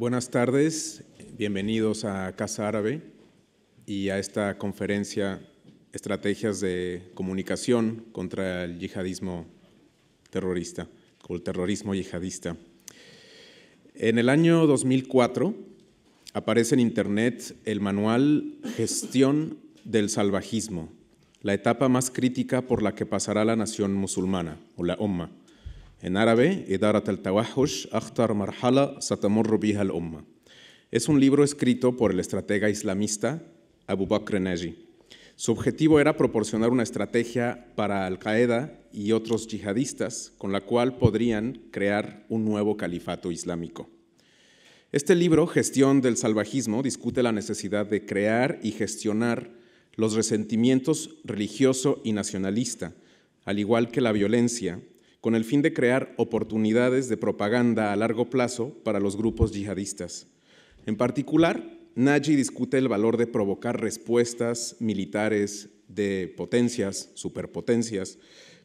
Buenas tardes, bienvenidos a Casa Árabe y a esta conferencia Estrategias de Comunicación contra el Yihadismo Terrorista o el Terrorismo Yihadista. En el año 2004 aparece en Internet el manual Gestión del Salvajismo, la etapa más crítica por la que pasará la nación musulmana o la Omma. En árabe, Edarat al-Tawahush, Akhtar Marhala Satamur al-Umma. Es un libro escrito por el estratega islamista Abu Bakr Naji. Su objetivo era proporcionar una estrategia para Al-Qaeda y otros yihadistas con la cual podrían crear un nuevo califato islámico. Este libro, Gestión del Salvajismo, discute la necesidad de crear y gestionar los resentimientos religioso y nacionalista, al igual que la violencia con el fin de crear oportunidades de propaganda a largo plazo para los grupos yihadistas. En particular, Nagy discute el valor de provocar respuestas militares de potencias, superpotencias,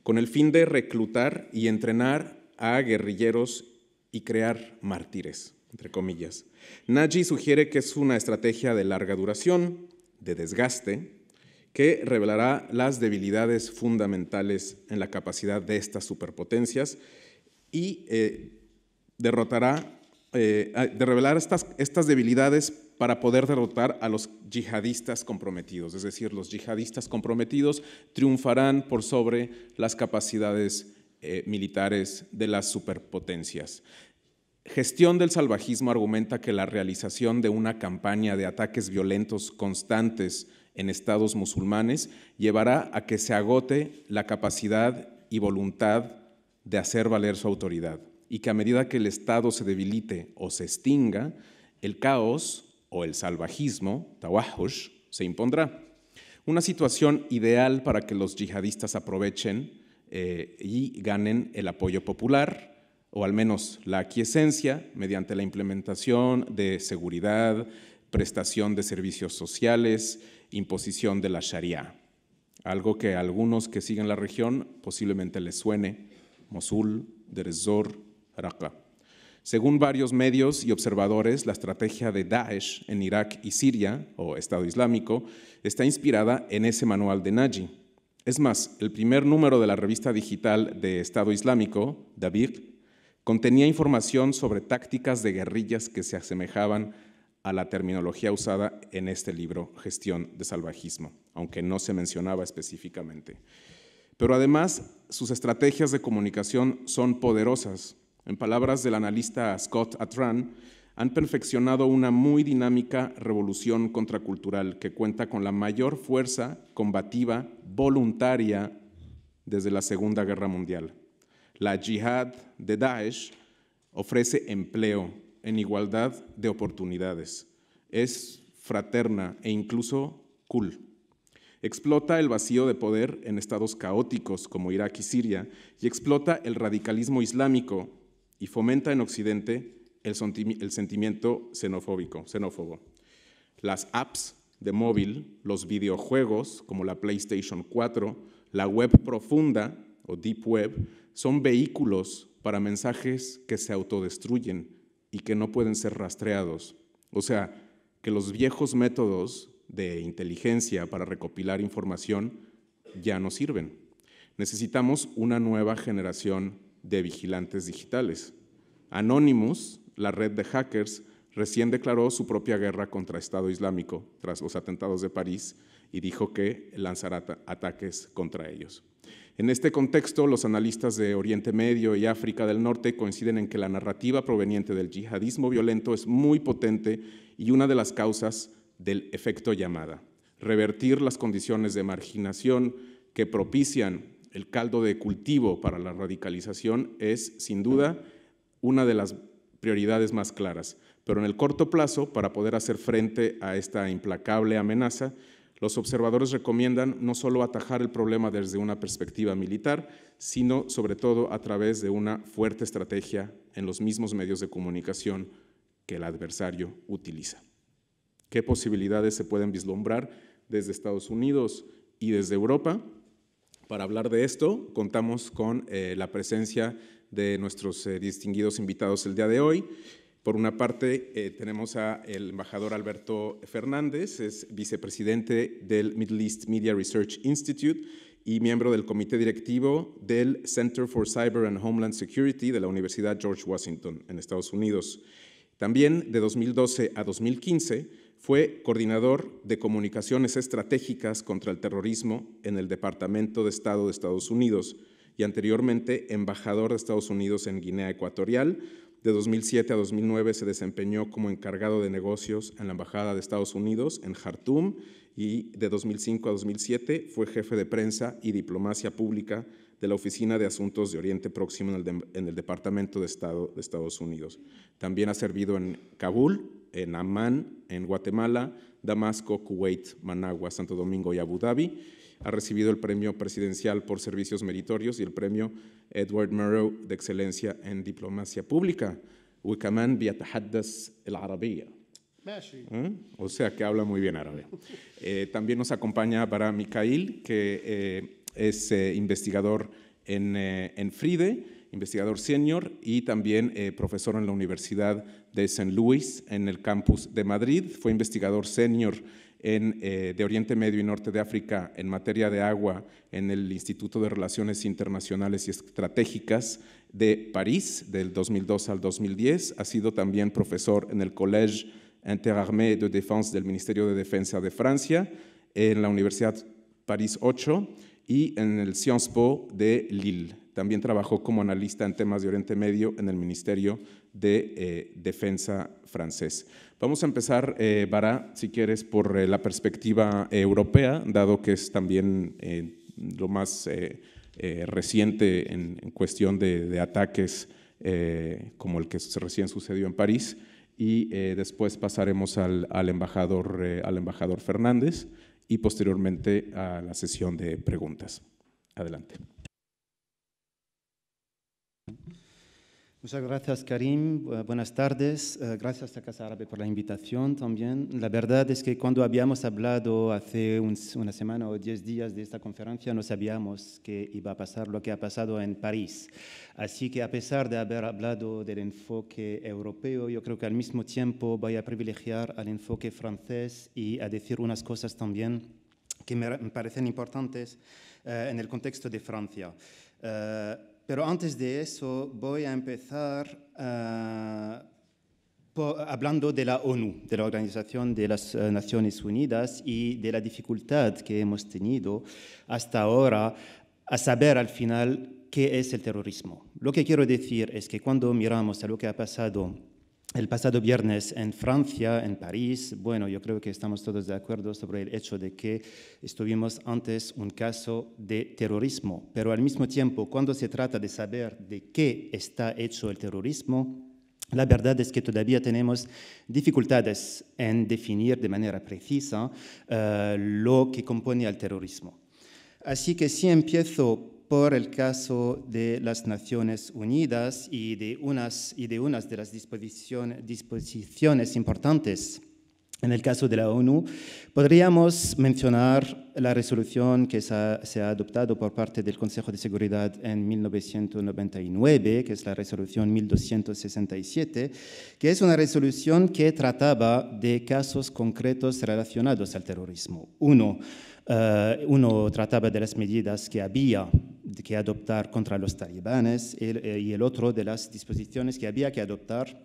con el fin de reclutar y entrenar a guerrilleros y crear mártires, entre comillas. Nagy sugiere que es una estrategia de larga duración, de desgaste, que revelará las debilidades fundamentales en la capacidad de estas superpotencias y eh, derrotará, eh, de revelar estas, debilidades para poder derrotar a los yihadistas comprometidos. Es decir, los yihadistas comprometidos triunfarán por sobre las capacidades eh, militares de las superpotencias. Gestión del salvajismo argumenta que la realización de una campaña de ataques violentos constantes en estados musulmanes llevará a que se agote la capacidad y voluntad de hacer valer su autoridad y que a medida que el Estado se debilite o se extinga, el caos o el salvajismo, tawahush, se impondrá. Una situación ideal para que los yihadistas aprovechen eh, y ganen el apoyo popular, o al menos la aquiescencia, mediante la implementación de seguridad, prestación de servicios sociales imposición de la Sharia, algo que a algunos que siguen la región posiblemente les suene, Mosul, Derezor, Raqqa. Según varios medios y observadores, la estrategia de Daesh en Irak y Siria, o Estado Islámico, está inspirada en ese manual de Naji. Es más, el primer número de la revista digital de Estado Islámico, David, contenía información sobre tácticas de guerrillas que se asemejaban a la terminología usada en este libro, Gestión de Salvajismo, aunque no se mencionaba específicamente. Pero además, sus estrategias de comunicación son poderosas. En palabras del analista Scott Atran, han perfeccionado una muy dinámica revolución contracultural que cuenta con la mayor fuerza combativa voluntaria desde la Segunda Guerra Mundial. La jihad de Daesh ofrece empleo, en igualdad de oportunidades. Es fraterna e incluso cool. Explota el vacío de poder en estados caóticos como Irak y Siria y explota el radicalismo islámico y fomenta en Occidente el, sentimiento xenofóbico, xenófobo. Las apps de móvil, los videojuegos como la PlayStation 4, la web profunda o deep web, son vehículos para mensajes que se autodestruyen, y que no pueden ser rastreados. O sea, que los viejos métodos de inteligencia para recopilar información ya no sirven. Necesitamos una nueva generación de vigilantes digitales. Anonymous, la red de hackers, recién declaró su propia guerra contra Estado Islámico tras los atentados de París y dijo que lanzará ataques contra ellos. En este contexto, los analistas de Oriente Medio y África del Norte coinciden en que la narrativa proveniente del yihadismo violento es muy potente y una de las causas del efecto llamada. Revertir las condiciones de marginación que propician el caldo de cultivo para la radicalización es, sin duda, una de las prioridades más claras. Pero en el corto plazo, para poder hacer frente a esta implacable amenaza, los observadores recomiendan no solo atajar el problema desde una perspectiva militar, sino sobre todo a través de una fuerte estrategia en los mismos medios de comunicación que el adversario utiliza. ¿Qué posibilidades se pueden vislumbrar desde Estados Unidos y desde Europa? Para hablar de esto, contamos con eh, la presencia de nuestros eh, distinguidos invitados el día de hoy. Por una parte, eh, tenemos al embajador Alberto Fernández, es vicepresidente del Middle East Media Research Institute y miembro del comité directivo del Center for Cyber and Homeland Security de la Universidad George Washington en Estados Unidos. También de 2012 a 2015 fue coordinador de comunicaciones estratégicas contra el terrorismo en el Departamento de Estado de Estados Unidos y anteriormente embajador de Estados Unidos en Guinea Ecuatorial, de 2007 a 2009 se desempeñó como encargado de negocios en la Embajada de Estados Unidos en Jartum y de 2005 a 2007 fue jefe de prensa y diplomacia pública de la Oficina de Asuntos de Oriente Próximo en el, Departamento de Estado de Estados Unidos. También ha servido en Kabul, en Amán, en Guatemala, Damasco, Kuwait, Managua, Santo Domingo y Abu Dhabi. Ha recibido el Premio Presidencial por Servicios Meritorios y el Premio Edward Murrow, de excelencia en diplomacia pública ¿Eh? O sea que habla muy bien árabe. Eh, también nos acompaña para Mikhail, que eh, es investigador en, en, FRIDE, investigador senior y también profesor en la Universidad de San Luis, en el campus de Madrid. Fue investigador senior eh, de Oriente Medio y Norte de África en materia de agua en el Instituto de Relaciones Internacionales y Estratégicas de París, del 2002 al 2010. Ha sido también profesor en el Collège Interarmé de Défense del Ministerio de Defensa de Francia, en la Universidad París 8 y en el Sciences Po de Lille. También trabajó como analista en temas de Oriente Medio en el Ministerio de eh, Defensa francés. Vamos a empezar, eh, si quieres, por eh, la perspectiva eh, europea, dado que es también eh, lo más reciente en, cuestión de, ataques como el que recién sucedió en París, y después pasaremos al, al embajador, al embajador Fernández y posteriormente a la sesión de preguntas. Adelante. Muchas gracias, Karim. Eh, buenas tardes. Eh, gracias a Casa Árabe por la invitación también. La verdad es que cuando habíamos hablado hace una semana o diez días de esta conferencia, no sabíamos que iba a pasar lo que ha pasado en París. Así que a pesar de haber hablado del enfoque europeo, yo creo que al mismo tiempo voy a privilegiar al enfoque francés y a decir unas cosas también que me parecen importantes eh, en el contexto de Francia. Pero antes de eso voy a empezar eh, hablando de la ONU, de la Organización de las eh, Naciones Unidas y de la dificultad que hemos tenido hasta ahora a saber al final qué es el terrorismo. Lo que quiero decir es que cuando miramos a lo que ha pasado el pasado viernes en Francia, en París, bueno, yo creo que estamos todos de acuerdo sobre el hecho de que estuvimos antes un caso de terrorismo, pero al mismo tiempo, cuando se trata de saber de qué está hecho el terrorismo, la verdad es que todavía tenemos dificultades en definir de manera precisa eh, lo que compone al terrorismo. Así que si empiezo por el caso de las Naciones Unidas y de unas, y de, unas de las disposiciones, importantes en el caso de la ONU, podríamos mencionar la resolución que se ha, adoptado por parte del Consejo de Seguridad en 1999, que es la resolución 1267, que es una resolución que trataba de casos concretos relacionados al terrorismo. Uno, eh, uno trataba de las medidas que había que adoptar contra los talibanes eh, y el otro de las disposiciones que había que adoptar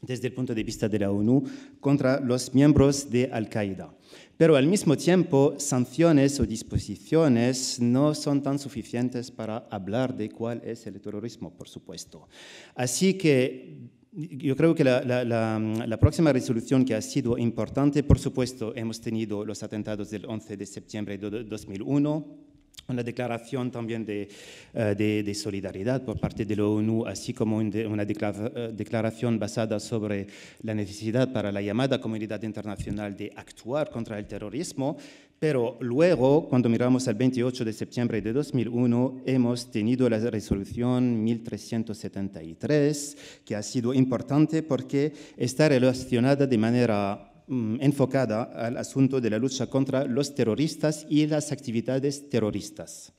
desde el punto de vista de la ONU contra los miembros de Al-Qaeda. Pero al mismo tiempo, sanciones o disposiciones no son tan suficientes para hablar de cuál es el terrorismo, por supuesto. Así que yo creo que la, próxima resolución que ha sido importante, por supuesto, hemos tenido los atentados del 11 de septiembre de 2001 una declaración también eh, de, solidaridad por parte de la ONU, así como una eh, declaración basada sobre la necesidad para la llamada comunidad internacional de actuar contra el terrorismo. Pero luego, cuando miramos al 28 de septiembre de 2001, hemos tenido la resolución 1373, que ha sido importante porque está relacionada de manera Mm, enfocada al asunto de la lucha contra los terroristas y las actividades terroristas.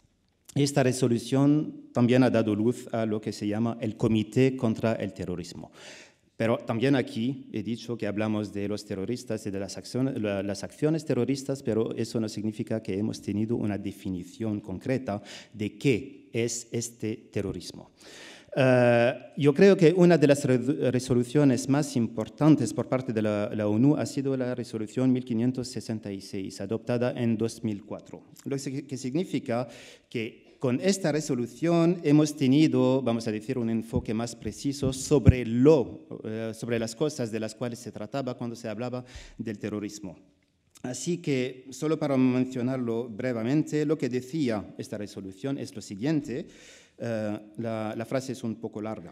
Esta resolución también ha dado luz a lo que se llama el Comité contra el Terrorismo. Pero también aquí he dicho que hablamos de los terroristas y de las acciones, las acciones terroristas, pero eso no significa que hemos tenido una definición concreta de qué es este terrorismo. Eh, yo creo que una de las resoluciones más importantes por parte de la, ONU ha sido la resolución 1566, adoptada en 2004, lo que significa que con esta resolución hemos tenido, vamos a decir, un enfoque más preciso sobre, lo, eh, sobre las cosas de las cuales se trataba cuando se hablaba del terrorismo. Así que, solo para mencionarlo brevemente, lo que decía esta resolución es lo siguiente eh, la, frase es un poco larga,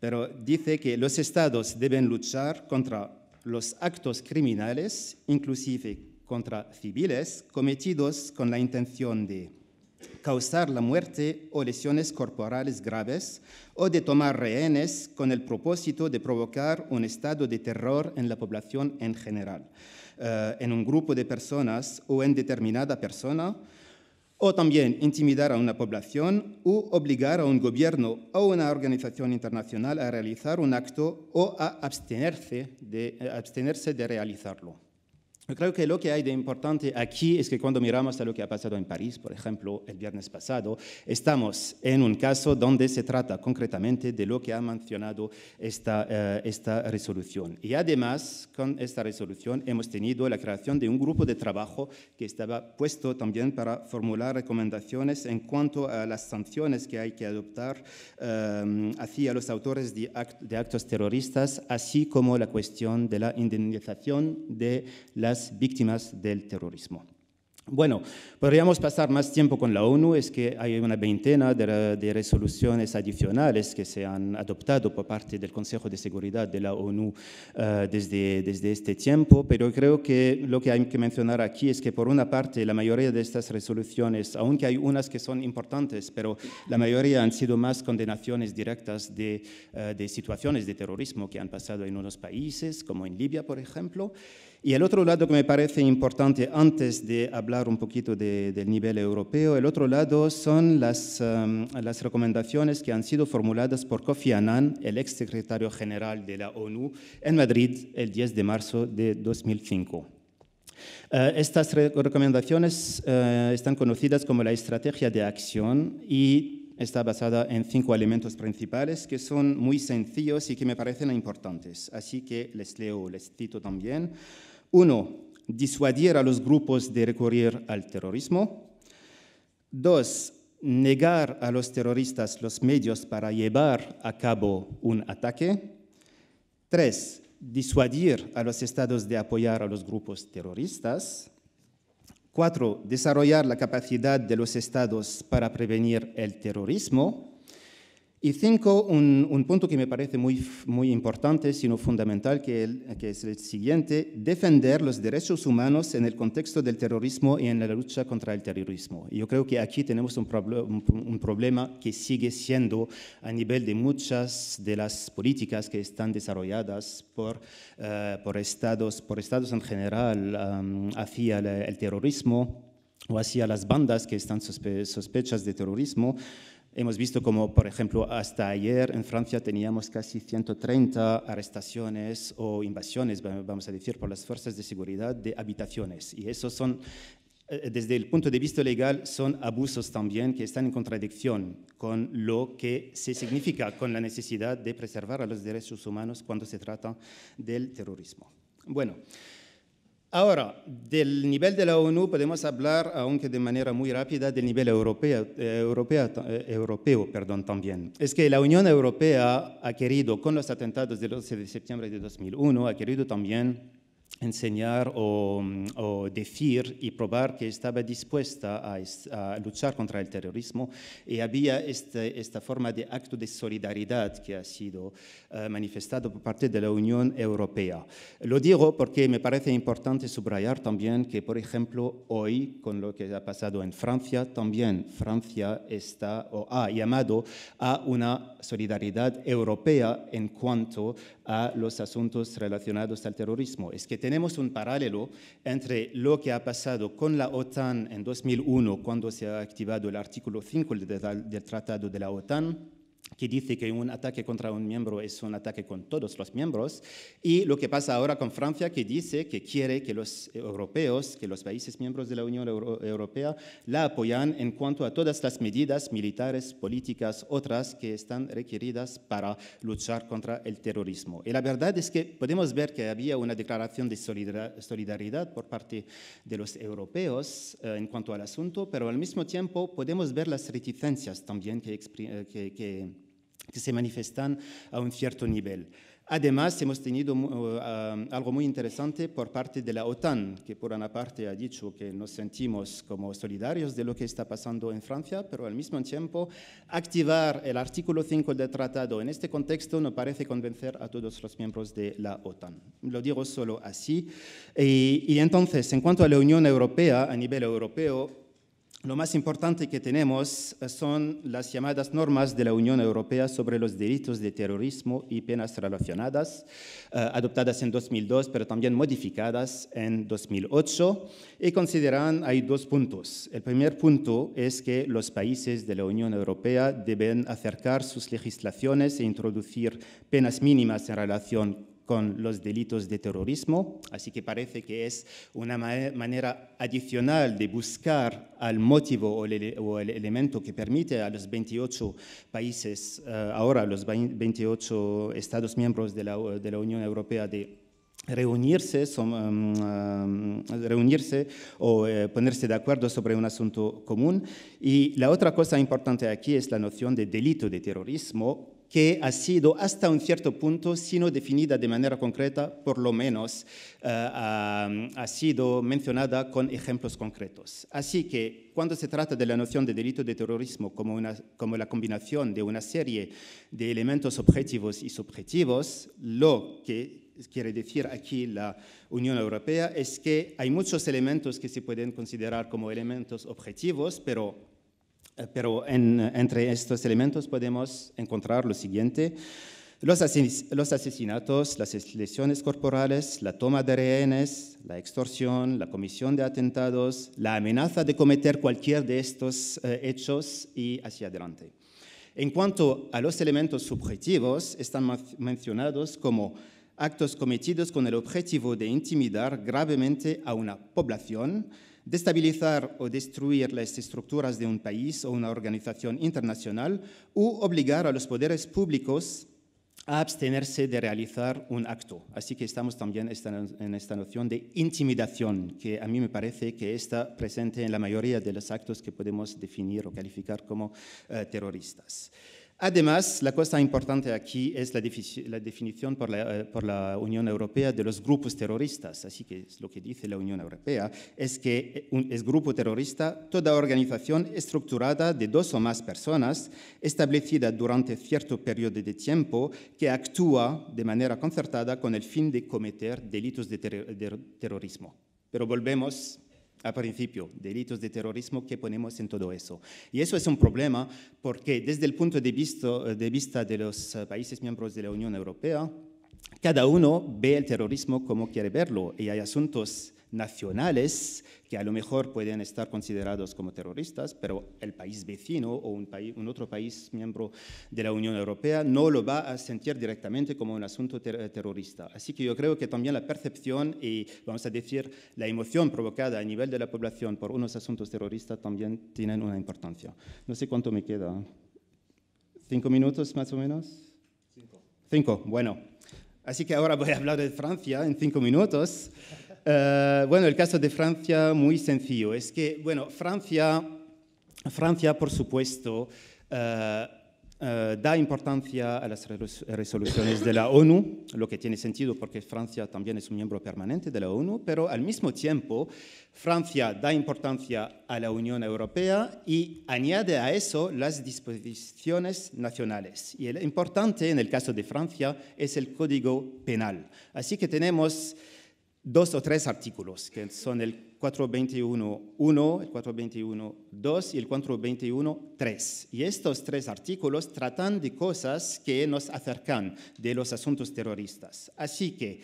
pero dice que los estados deben luchar contra los actos criminales, inclusive contra civiles, cometidos con la intención de causar la muerte o lesiones corporales graves o de tomar rehenes con el propósito de provocar un estado de terror en la población en general, eh, en un grupo de personas o en determinada persona o también intimidar a una población o obligar a un gobierno o una organización internacional a realizar un acto o a abstenerse de, a abstenerse de realizarlo creo que lo que hay de importante aquí es que cuando miramos a lo que ha pasado en París, por ejemplo, el viernes pasado, estamos en un caso donde se trata concretamente de lo que ha mencionado esta, eh, esta resolución. Y además, con esta resolución hemos tenido la creación de un grupo de trabajo que estaba puesto también para formular recomendaciones en cuanto a las sanciones que hay que adoptar hacia eh, los autores de actos terroristas, así como la cuestión de la indemnización de las víctimas del terrorismo. Bueno, podríamos pasar más tiempo con la ONU, es que hay una veintena de, resoluciones adicionales que se han adoptado por parte del Consejo de Seguridad de la ONU eh, desde, desde este tiempo, pero creo que lo que hay que mencionar aquí es que por una parte la mayoría de estas resoluciones, aunque hay unas que son importantes, pero la mayoría han sido más condenaciones directas de, eh, de situaciones de terrorismo que han pasado en unos países, como en Libia, por ejemplo. Y el otro lado que me parece importante antes de hablar un poquito del nivel europeo, el otro lado son um, las, recomendaciones que han sido formuladas por Kofi Annan, el ex secretario general de la ONU, en Madrid el 10 de marzo de 2005. Eh, estas recomendaciones eh, están conocidas como la estrategia de acción y está basada en cinco elementos principales que son muy sencillos y que me parecen importantes. Así que les leo, les cito también. Uno, disuadir a los grupos de recurrir al terrorismo. Dos, negar a los terroristas los medios para llevar a cabo un ataque. Tres, disuadir a los estados de apoyar a los grupos terroristas. Cuatro, desarrollar la capacidad de los estados para prevenir el terrorismo. Y cinco, un, punto que me parece muy, muy importante, sino fundamental, que, que, es el siguiente, defender los derechos humanos en el contexto del terrorismo y en la lucha contra el terrorismo. Yo creo que aquí tenemos un, un, un problema que sigue siendo a nivel de muchas de las políticas que están desarrolladas por, eh, por, estados, por estados en general hacia el, terrorismo o hacia las bandas que están sospechas de terrorismo. Hemos visto como, por ejemplo, hasta ayer en Francia teníamos casi 130 arrestaciones o invasiones, vamos a decir, por las fuerzas de seguridad de habitaciones. Y esos son, eh, desde el punto de vista legal, son abusos también que están en contradicción con lo que se significa, con la necesidad de preservar a los derechos humanos cuando se trata del terrorismo. Bueno. Ahora, del nivel de la ONU podemos hablar, aunque de manera muy rápida, del nivel europeo, eh, eh, europeo perdón, también. Es que la Unión Europea ha querido, con los atentados del 11 de septiembre de 2001, ha querido también enseñar mm, o, decir y probar que estaba dispuesta a, luchar contra el terrorismo y había este, esta forma de acto de solidaridad que ha sido eh, manifestado por parte de la Unión Europea. Lo digo porque me parece importante subrayar también que, por ejemplo, hoy, con lo que ha pasado en Francia, también Francia está o ha llamado a una solidaridad europea en cuanto a los asuntos relacionados al terrorismo. Es que tenemos un paralelo entre lo que ha pasado con la OTAN en 2001, cuando se ha activado el artículo 5 del Tratado de la OTAN, que dice que un ataque contra un miembro es un ataque con todos los miembros, y lo que pasa ahora con Francia, que dice que quiere que los europeos, que los países miembros de la Unión Europea, la apoyan en cuanto a todas las medidas militares, políticas, otras que están requeridas para luchar contra el terrorismo. Y la verdad es que podemos ver que había una declaración de solidaridad por parte de los europeos eh, en cuanto al asunto, pero al mismo tiempo podemos ver las reticencias también que, eh, que que se manifiestan a un cierto nivel. Además, hemos tenido eh, ah, algo muy interesante por parte de la OTAN, que por una parte ha dicho que nos sentimos como solidarios de lo que está pasando en Francia, pero al mismo tiempo activar el artículo 5 del tratado en este contexto no parece convencer a todos los miembros de la OTAN. Lo digo solo así. Y, y entonces, en cuanto a la Unión Europea, a nivel europeo, lo más importante que tenemos eh, son las llamadas normas de la Unión Europea sobre los delitos de terrorismo y penas relacionadas, eh, adoptadas en 2002, pero también modificadas en 2008, y consideran, hay dos puntos. El primer punto es que los países de la Unión Europea deben acercar sus legislaciones e introducir penas mínimas en relación con los delitos de terrorismo, así que parece que es una manera adicional de buscar al motivo o el, elemento que permite a los 28 países, eh, ahora los 28 Estados miembros de la, Unión Europea, de reunirse, mm, eh, reunirse o eh, ponerse de acuerdo sobre un asunto común. Y la otra cosa importante aquí es la noción de delito de terrorismo, que ha sido hasta un cierto punto, si no definida de manera concreta, por lo menos eh, ha, ha, sido mencionada con ejemplos concretos. Así que cuando se trata de la noción de delito de terrorismo como, una, como la combinación de una serie de elementos objetivos y subjetivos, lo que quiere decir aquí la Unión Europea es que hay muchos elementos que se pueden considerar como elementos objetivos, pero eh, pero entre estos elementos podemos encontrar lo siguiente. Los, asesinatos, las lesiones corporales, la toma de rehenes, la extorsión, la comisión de atentados, la amenaza de cometer cualquier de estos eh, hechos y hacia adelante. En cuanto a los elementos subjetivos, están mencionados como actos cometidos con el objetivo de intimidar gravemente a una población, destabilizar o destruir las estructuras de un país o una organización internacional u obligar a los poderes públicos a abstenerse de realizar un acto. Así que estamos también en esta noción de intimidación, que a mí me parece que está presente en la mayoría de los actos que podemos definir o calificar como eh, terroristas. Además, la cosa importante aquí es la, definición eh, por la, Unión Europea de los grupos terroristas. Así que es lo que dice la Unión Europea es que eh, es grupo terrorista toda organización estructurada de dos o más personas establecida durante cierto periodo de tiempo que actúa de manera concertada con el fin de cometer delitos de terrorismo. Pero volvemos a principio, delitos de terrorismo, que ponemos en todo eso? Y eso es un problema porque desde el punto de vista de, vista de los eh, países miembros de la Unión Europea, cada uno ve el terrorismo como quiere verlo y hay asuntos nacionales que a lo mejor pueden estar considerados como terroristas, pero el país vecino o un, país, un otro país miembro de la Unión Europea no lo va a sentir directamente como un asunto eh, terrorista. Así que yo creo que también la percepción y, vamos a decir, la emoción provocada a nivel de la población por unos asuntos terroristas también tienen una importancia. No sé cuánto me queda. ¿Cinco minutos más o menos? Cinco, bueno. Así que ahora voy a hablar de Francia en cinco minutos. Eh, bueno, el caso de Francia muy sencillo. Es que, bueno, Francia, Francia por supuesto, eh, eh, da importancia a las resoluciones de la ONU, lo que tiene sentido porque Francia también es un miembro permanente de la ONU, pero al mismo tiempo Francia da importancia a la Unión Europea y añade a eso las disposiciones nacionales. Y el importante en el caso de Francia es el Código Penal. Así que tenemos dos o tres artículos, que son el 421.1, el 421.2 y el 421.3. Y estos tres artículos tratan de cosas que nos acercan de los asuntos terroristas. Así que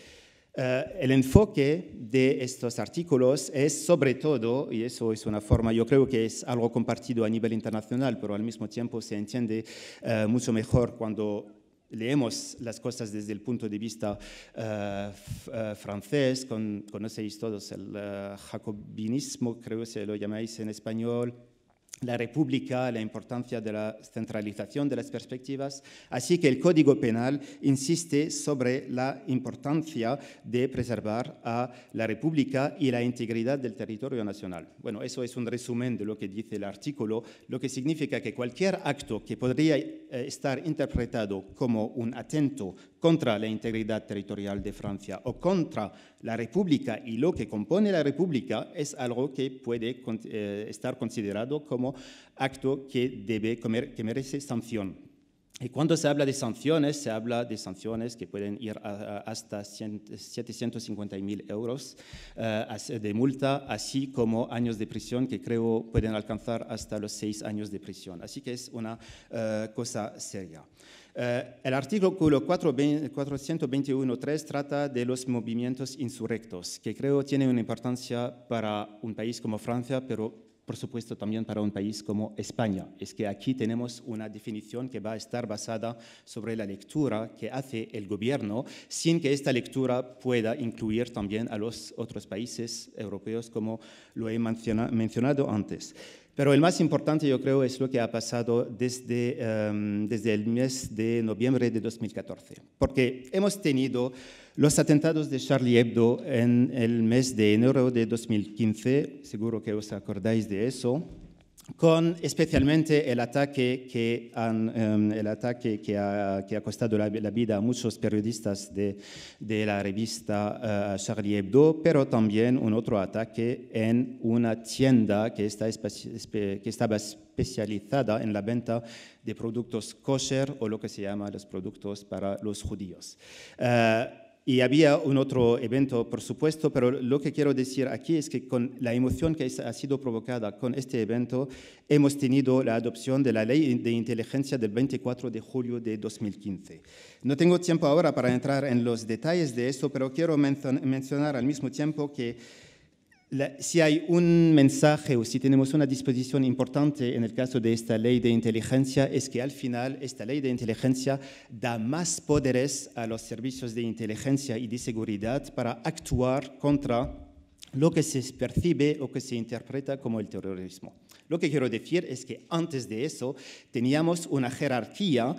eh, el enfoque de estos artículos es sobre todo, y eso es una forma, yo creo que es algo compartido a nivel internacional, pero al mismo tiempo se entiende eh, mucho mejor cuando leemos las cosas desde el punto de vista eh, eh, francés, conocéis todos el eh, jacobinismo, creo que se lo llamáis en español, la República, la importancia de la centralización de las perspectivas. Así que el Código Penal insiste sobre la importancia de preservar a la República y la integridad del territorio nacional. Bueno, eso es un resumen de lo que dice el artículo, lo que significa que cualquier acto que podría eh, estar interpretado como un atento contra la integridad territorial de Francia o contra la República y lo que compone la República es algo que puede eh, estar considerado como acto que debe que merece sanción. Y cuando se habla de sanciones, se habla de sanciones que pueden ir hasta 750.000 euros eh, de multa, así como años de prisión que creo pueden alcanzar hasta los seis años de prisión. Así que es una eh, cosa seria. Eh, el artículo 421.3 trata de los movimientos insurrectos, que creo tiene una importancia para un país como Francia, pero por supuesto también para un país como España. Es que aquí tenemos una definición que va a estar basada sobre la lectura que hace el gobierno, sin que esta lectura pueda incluir también a los otros países europeos, como lo he mencionado antes. Pero el más importante yo creo es lo que ha pasado desde, em, el mes de noviembre de 2014, porque hemos tenido los atentados de Charlie Hebdo en el mes de enero de 2015, seguro que os acordáis de eso, con especialmente el ataque que, han, em, el ataque que, ha, que ha costado la, vida a muchos periodistas de, de la revista eh, Charlie Hebdo, pero también un otro ataque en una tienda que, está que estaba especializada en la venta de productos kosher o lo que se llama los productos para los judíos. Eh, y había un otro evento, por supuesto, pero lo que quiero decir aquí es que con la emoción que ha sido provocada con este evento, hemos tenido la adopción de la ley de inteligencia del 24 de julio de 2015. No tengo tiempo ahora para entrar en los detalles de esto, pero quiero mencionar al mismo tiempo que si hay un mensaje o si tenemos una disposición importante en el caso de esta ley de inteligencia es que al final esta ley de inteligencia da más poderes a los servicios de inteligencia y de seguridad para actuar contra lo que se percibe o que se interpreta como el terrorismo. Lo que quiero decir es que antes de eso teníamos una jerarquía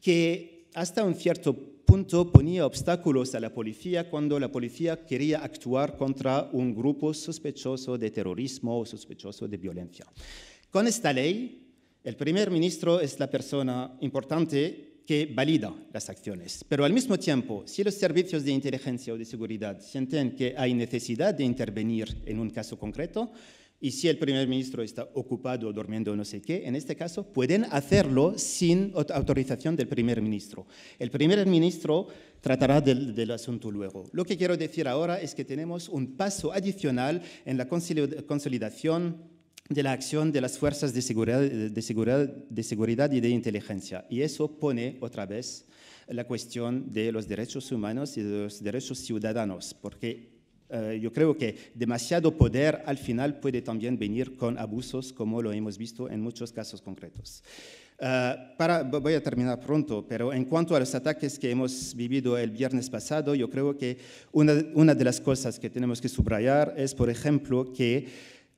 que hasta un cierto punto punto ponía obstáculos a la policía cuando la policía quería actuar contra un grupo sospechoso de terrorismo o sospechoso de violencia. Con esta ley, el primer ministro es la persona importante que valida las acciones, pero al mismo tiempo, si los servicios de inteligencia o de seguridad sienten que hay necesidad de intervenir en un caso concreto, y si el primer ministro está ocupado o durmiendo no sé qué, en este caso pueden hacerlo sin autorización del primer ministro. El primer ministro tratará del, asunto luego. Lo que quiero decir ahora es que tenemos un paso adicional en la consolidación de la acción de las fuerzas de seguridad, de seguridad, de seguridad y de inteligencia. Y eso pone otra vez la cuestión de los derechos humanos y de los derechos ciudadanos, porque eh, yo creo que demasiado poder al final puede también venir con abusos, como lo hemos visto en muchos casos concretos. Eh, para, voy a terminar pronto, pero en cuanto a los ataques que hemos vivido el viernes pasado, yo creo que una, de las cosas que tenemos que subrayar es, por ejemplo, que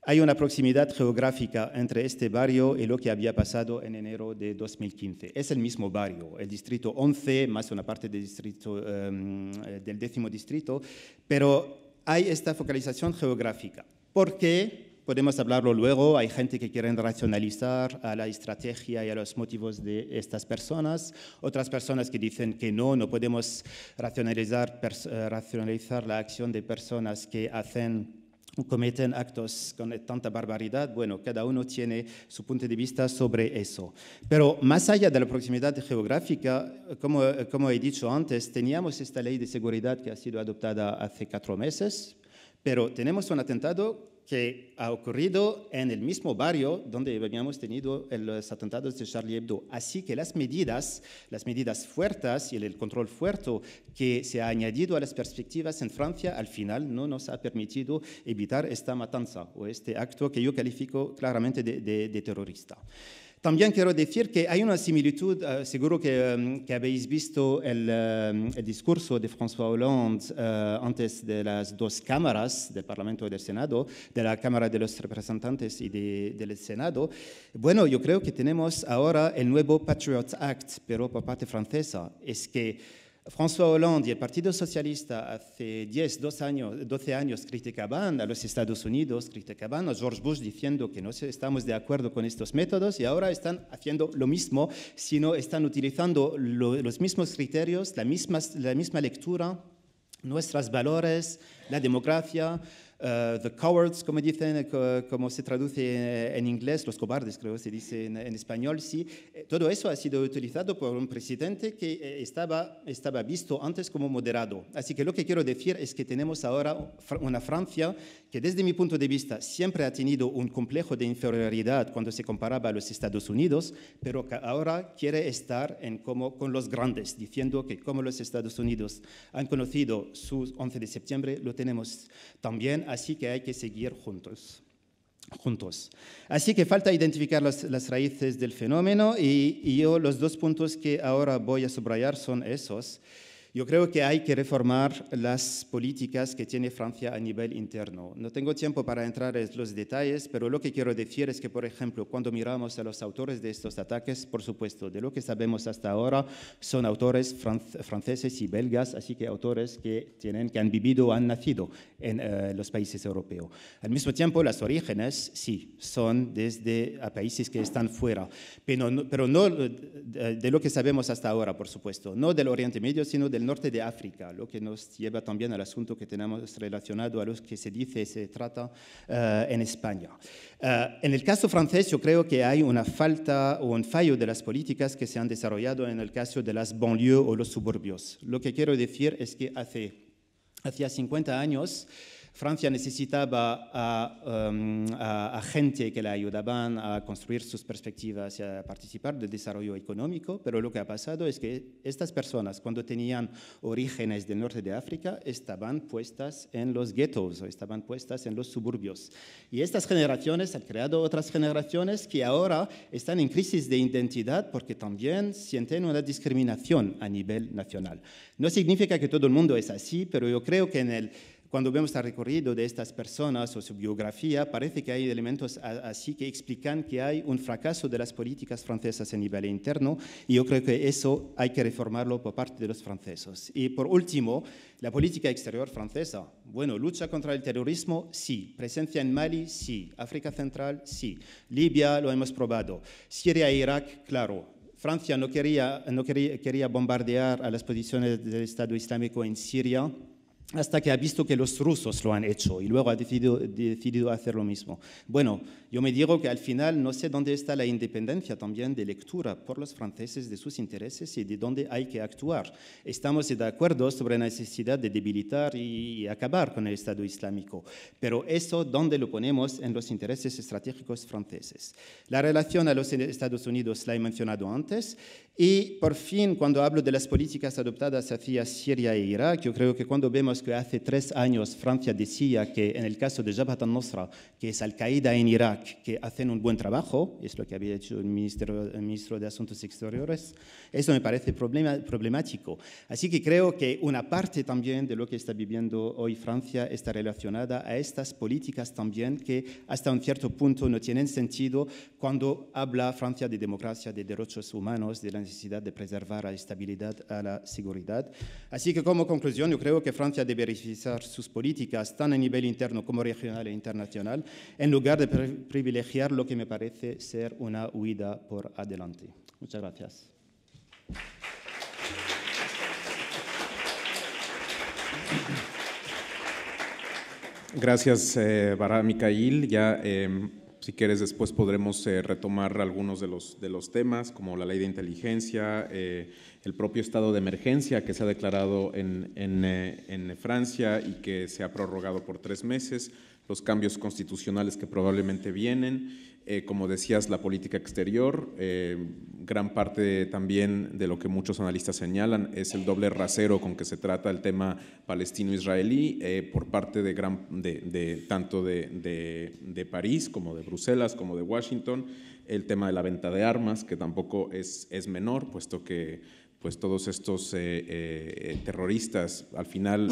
hay una proximidad geográfica entre este barrio y lo que había pasado en enero de 2015. Es el mismo barrio, el distrito 11 más una parte del, distrito, em, eh, del décimo distrito, pero hay esta focalización geográfica. ¿Por qué? Podemos hablarlo luego, hay gente que quiere racionalizar a la estrategia y a los motivos de estas personas, otras personas que dicen que no, no podemos racionalizar, eh, racionalizar la acción de personas que hacen cometen actos con tanta barbaridad, bueno, cada uno tiene su punto de vista sobre eso. Pero más allá de la proximidad geográfica, como, he dicho antes, teníamos esta ley de seguridad que ha sido adoptada hace cuatro meses, pero tenemos un atentado que ha ocurrido en el mismo barrio donde habíamos tenido los atentados de Charlie Hebdo. Así que las medidas, las medidas fuertes y el control fuerte que se ha añadido a las perspectivas en Francia, al final no nos ha permitido evitar esta matanza o este acto que yo califico claramente de, de terrorista. También quiero decir que hay una similitud, eh, seguro mm, que, habéis visto eh, el, discurso de François Hollande eh, antes de las dos cámaras, del Parlamento y del Senado, de la Cámara de los Representantes y del Senado. Bueno, yo creo que tenemos ahora el nuevo Patriot Act, pero por parte francesa. Es que François Hollande y el Partido Socialista hace 10, 12 años, criticaban a los Estados Unidos, criticaban a George Bush diciendo que no estamos de acuerdo con estos métodos y ahora están haciendo lo mismo, sino están utilizando los mismos criterios, la misma lectura, nuestros valores, la democracia, eh, the cowards, como dicen, como se traduce en inglés, los cobardes, creo se dice en, español, sí. Eh, todo eso ha sido utilizado por un presidente que eh, estaba, estaba visto antes como moderado. Así que lo que quiero decir es que tenemos ahora una Francia que desde mi punto de vista siempre ha tenido un complejo de inferioridad cuando se comparaba a los Estados Unidos, pero que ahora quiere estar en como, con los grandes, diciendo que como los Estados Unidos han conocido su 11 de septiembre, lo tenemos también así que hay que seguir juntos. juntos. Así que falta identificar las, raíces del fenómeno y, y, yo los dos puntos que ahora voy a subrayar son esos. Yo creo que hay que reformar las políticas que tiene Francia a nivel interno. No tengo tiempo para entrar en los detalles, pero lo que quiero decir es que, por ejemplo, cuando miramos a los autores de estos ataques, por supuesto, de lo que sabemos hasta ahora, son autores franceses y belgas, así que autores que, tienen, que han vivido o han nacido en eh, los países europeos. Al mismo tiempo, las orígenes, sí, son desde a países que están fuera, pero no, pero no de, eh, de lo que sabemos hasta ahora, por supuesto, no del Oriente Medio, sino del norte de África, lo que nos lleva también al asunto que tenemos relacionado a los que se dice se trata eh, en España. Eh, en el caso francés yo creo que hay una falta o un fallo de las políticas que se han desarrollado en el caso de las banlieues o los suburbios. Lo que quiero decir es que hace, hacia 50 años Francia necesitaba a, um, gente que la ayudaban a construir sus perspectivas y a participar del desarrollo económico, pero lo que ha pasado es que estas personas, cuando tenían orígenes del norte de África, estaban puestas en los guetos o estaban puestas en los suburbios. Y estas generaciones han creado otras generaciones que ahora están en crisis de identidad porque también sienten una discriminación a nivel nacional. No significa que todo el mundo es así, pero yo creo que en el cuando vemos el este recorrido de estas personas o su biografía, parece que hay elementos así que explican que hay un fracaso de las políticas francesas a nivel interno y yo creo que eso hay que reformarlo por parte de los franceses. Y por último, la política exterior francesa. Bueno, lucha contra el terrorismo, sí. Presencia en Mali, sí. África Central, sí. Libia, lo hemos probado. Siria e Irak, claro. Francia no quería, no quería, quería bombardear a las posiciones del Estado Islámico en Siria hasta que ha visto que los rusos lo han hecho y luego ha decidido, decidido hacer lo mismo. Bueno, yo me digo que al final no sé dónde está la independencia también de lectura por los franceses de sus intereses y de dónde hay que actuar. Estamos de acuerdo sobre la necesidad de debilitar y acabar con el Estado Islámico, pero eso dónde lo ponemos en los intereses estratégicos franceses. La relación a los Estados Unidos la he mencionado antes y por fin cuando hablo de las políticas adoptadas hacia Siria e Irak, yo creo que cuando vemos que hace tres años Francia decía que en el caso de Jabhat al-Nusra, que es Al-Qaeda en Irak, que hacen un buen trabajo, es lo que había hecho el ministro, de Asuntos Exteriores, eso me parece problema, problemático. Así que creo que una parte también de lo que está viviendo hoy Francia está relacionada a estas políticas también que hasta un cierto punto no tienen sentido cuando habla Francia de democracia, de derechos humanos, de la necesidad de preservar la estabilidad, a la seguridad. Así que como conclusión, yo creo que Francia debe revisar sus políticas tanto a nivel interno como regional e internacional, en lugar de privilegiar lo que me parece ser una huida por adelante. Muchas gracias. Gracias, eh, Bará Micail. Ya, em, si quieres, después podremos eh, retomar algunos de los, de los temas, como la ley de inteligencia, eh, el propio estado de emergencia que se ha declarado en, en, eh, en Francia y que se ha prorrogado por tres meses los cambios constitucionales que probablemente vienen, eh, como decías, la política exterior, eh, gran parte también de lo que muchos analistas señalan es el doble rasero con que se trata el tema palestino-israelí eh, por parte de, gran, de, tanto de, de, París como de Bruselas como de Washington, el tema de la venta de armas, que tampoco es, es menor, puesto que pues, todos estos terroristas al final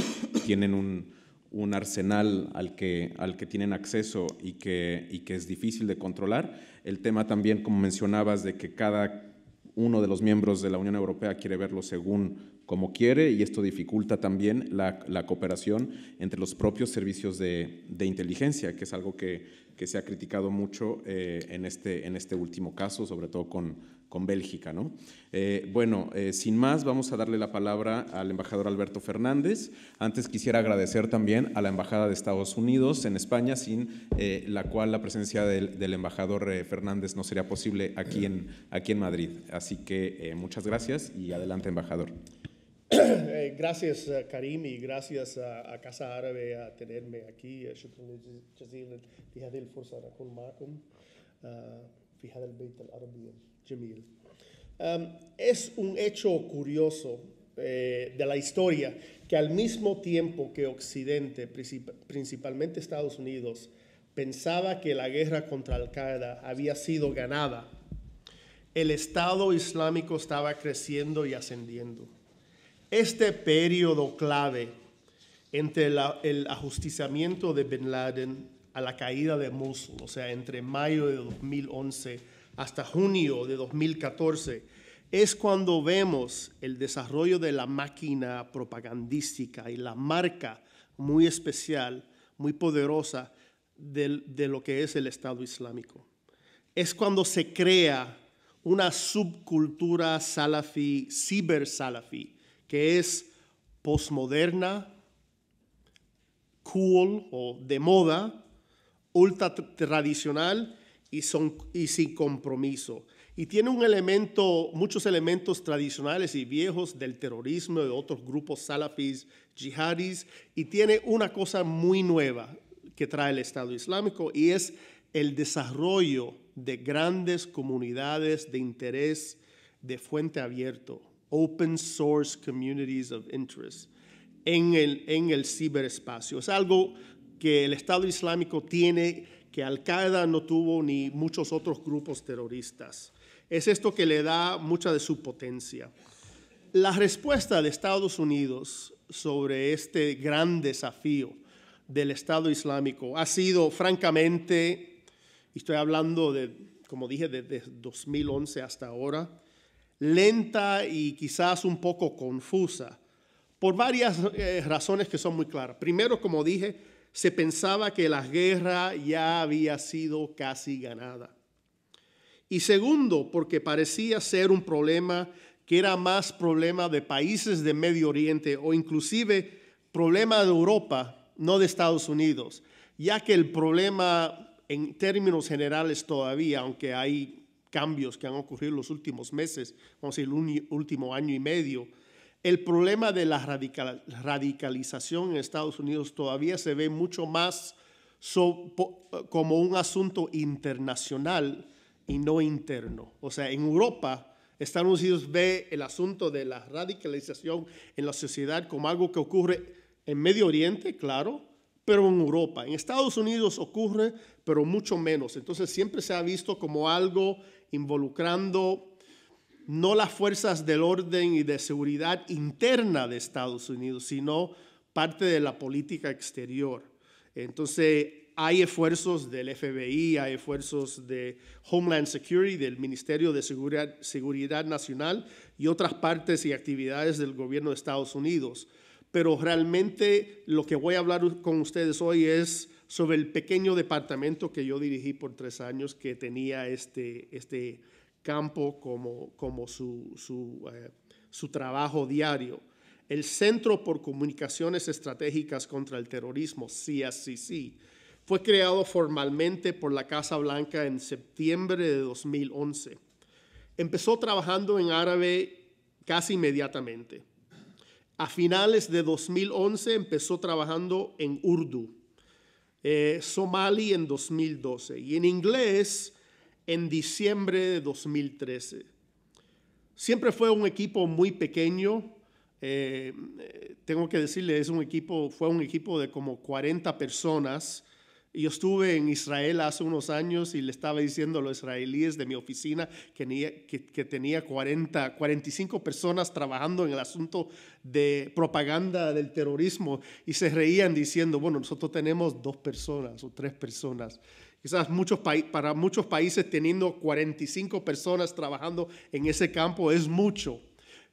tienen un un arsenal al que, al que tienen acceso y que, y que es difícil de controlar. El tema también, como mencionabas, de que cada uno de los miembros de la Unión Europea quiere verlo según como quiere y esto dificulta también la, cooperación entre los propios servicios de, inteligencia, que es algo que, se ha criticado mucho eh, en, este, en este último caso, sobre todo con, con Bélgica. ¿no? Eh, bueno, eh, sin más, vamos a darle la palabra al embajador Alberto Fernández. Antes quisiera agradecer también a la Embajada de Estados Unidos en España, sin eh, la cual la presencia del, embajador Fernández no sería posible aquí en, aquí en Madrid. Así que muchas gracias y adelante, embajador. Gracias, Karim, y gracias a, a Casa Árabe a tenerme aquí es un hecho curioso eh, de la historia que al mismo tiempo que Occidente, principalmente Estados Unidos, pensaba que la guerra contra Al-Qaeda había sido ganada, el Estado Islámico estaba creciendo y ascendiendo. Este periodo clave entre el ajusticiamiento de Bin Laden a la caída de Mosul, o sea, entre mayo de 2011 hasta junio de 2014, es cuando vemos el desarrollo de la máquina propagandística y la marca muy especial, muy poderosa de, lo que es el Estado Islámico. Es cuando se crea una subcultura salafi, ciber-Salafi, que es posmoderna, cool o de moda, ultra tradicional y, son, y sin compromiso. Y tiene un elemento, muchos elementos tradicionales y viejos del terrorismo de otros grupos salafis, yihadis, y tiene una cosa muy nueva que trae el Estado Islámico y es el desarrollo de grandes comunidades de interés de fuente abierto, open source communities of interest, en en el ciberespacio. Es algo que el Estado Islámico tiene que Al-Qaeda no tuvo ni muchos otros grupos terroristas. Es esto que le da mucha de su potencia. La respuesta de Estados Unidos sobre este gran desafío del Estado Islámico ha sido francamente, y estoy hablando de, como dije, desde 2011 hasta ahora, lenta y quizás un poco confusa, por varias eh, razones que son muy claras. Primero, como dije, se pensaba que la guerra ya había sido casi ganada. Y segundo, porque parecía ser un problema que era más problema de países de Medio Oriente o inclusive problema de Europa, no de Estados Unidos, ya que el problema en términos generales todavía, aunque hay cambios que han ocurrido en los últimos meses, vamos a decir, el último año y medio, el problema de la radicalización en Estados Unidos todavía se ve mucho más como un asunto internacional y no interno. O sea, en Europa, Estados Unidos ve el asunto de la radicalización en la sociedad como algo que ocurre en Medio Oriente, claro, pero en Europa. En Estados Unidos ocurre, pero mucho menos. Entonces siempre se ha visto como algo involucrando no las fuerzas del orden y de seguridad interna de Estados Unidos, sino parte de la política exterior. Entonces, hay esfuerzos del FBI, hay esfuerzos de Homeland Security, del Ministerio de Seguridad, Nacional y otras partes y actividades del gobierno de Estados Unidos. Pero realmente lo que voy a hablar con ustedes hoy es sobre el pequeño departamento que yo dirigí por tres años que tenía este, este campo como, como eh, su, trabajo diario. El Centro por Comunicaciones Estratégicas contra el Terrorismo, CSCC, fue creado formalmente por la Casa Blanca en septiembre de 2011. Empezó trabajando en árabe casi inmediatamente. A finales de 2011 empezó trabajando en urdu, eh, somali en 2012 y en inglés en diciembre de 2013. Siempre fue un equipo muy pequeño. Eh, eh, tengo que decirle, es un equipo, fue un equipo de como 40 personas. Yo estuve en Israel hace unos años y le estaba diciendo a los israelíes de mi oficina que, que, que tenía 40, 45 personas trabajando en el asunto de propaganda del terrorismo y se reían diciendo, bueno, nosotros tenemos dos personas o tres personas. Quizás muchos para muchos países teniendo 45 personas trabajando en ese campo es mucho.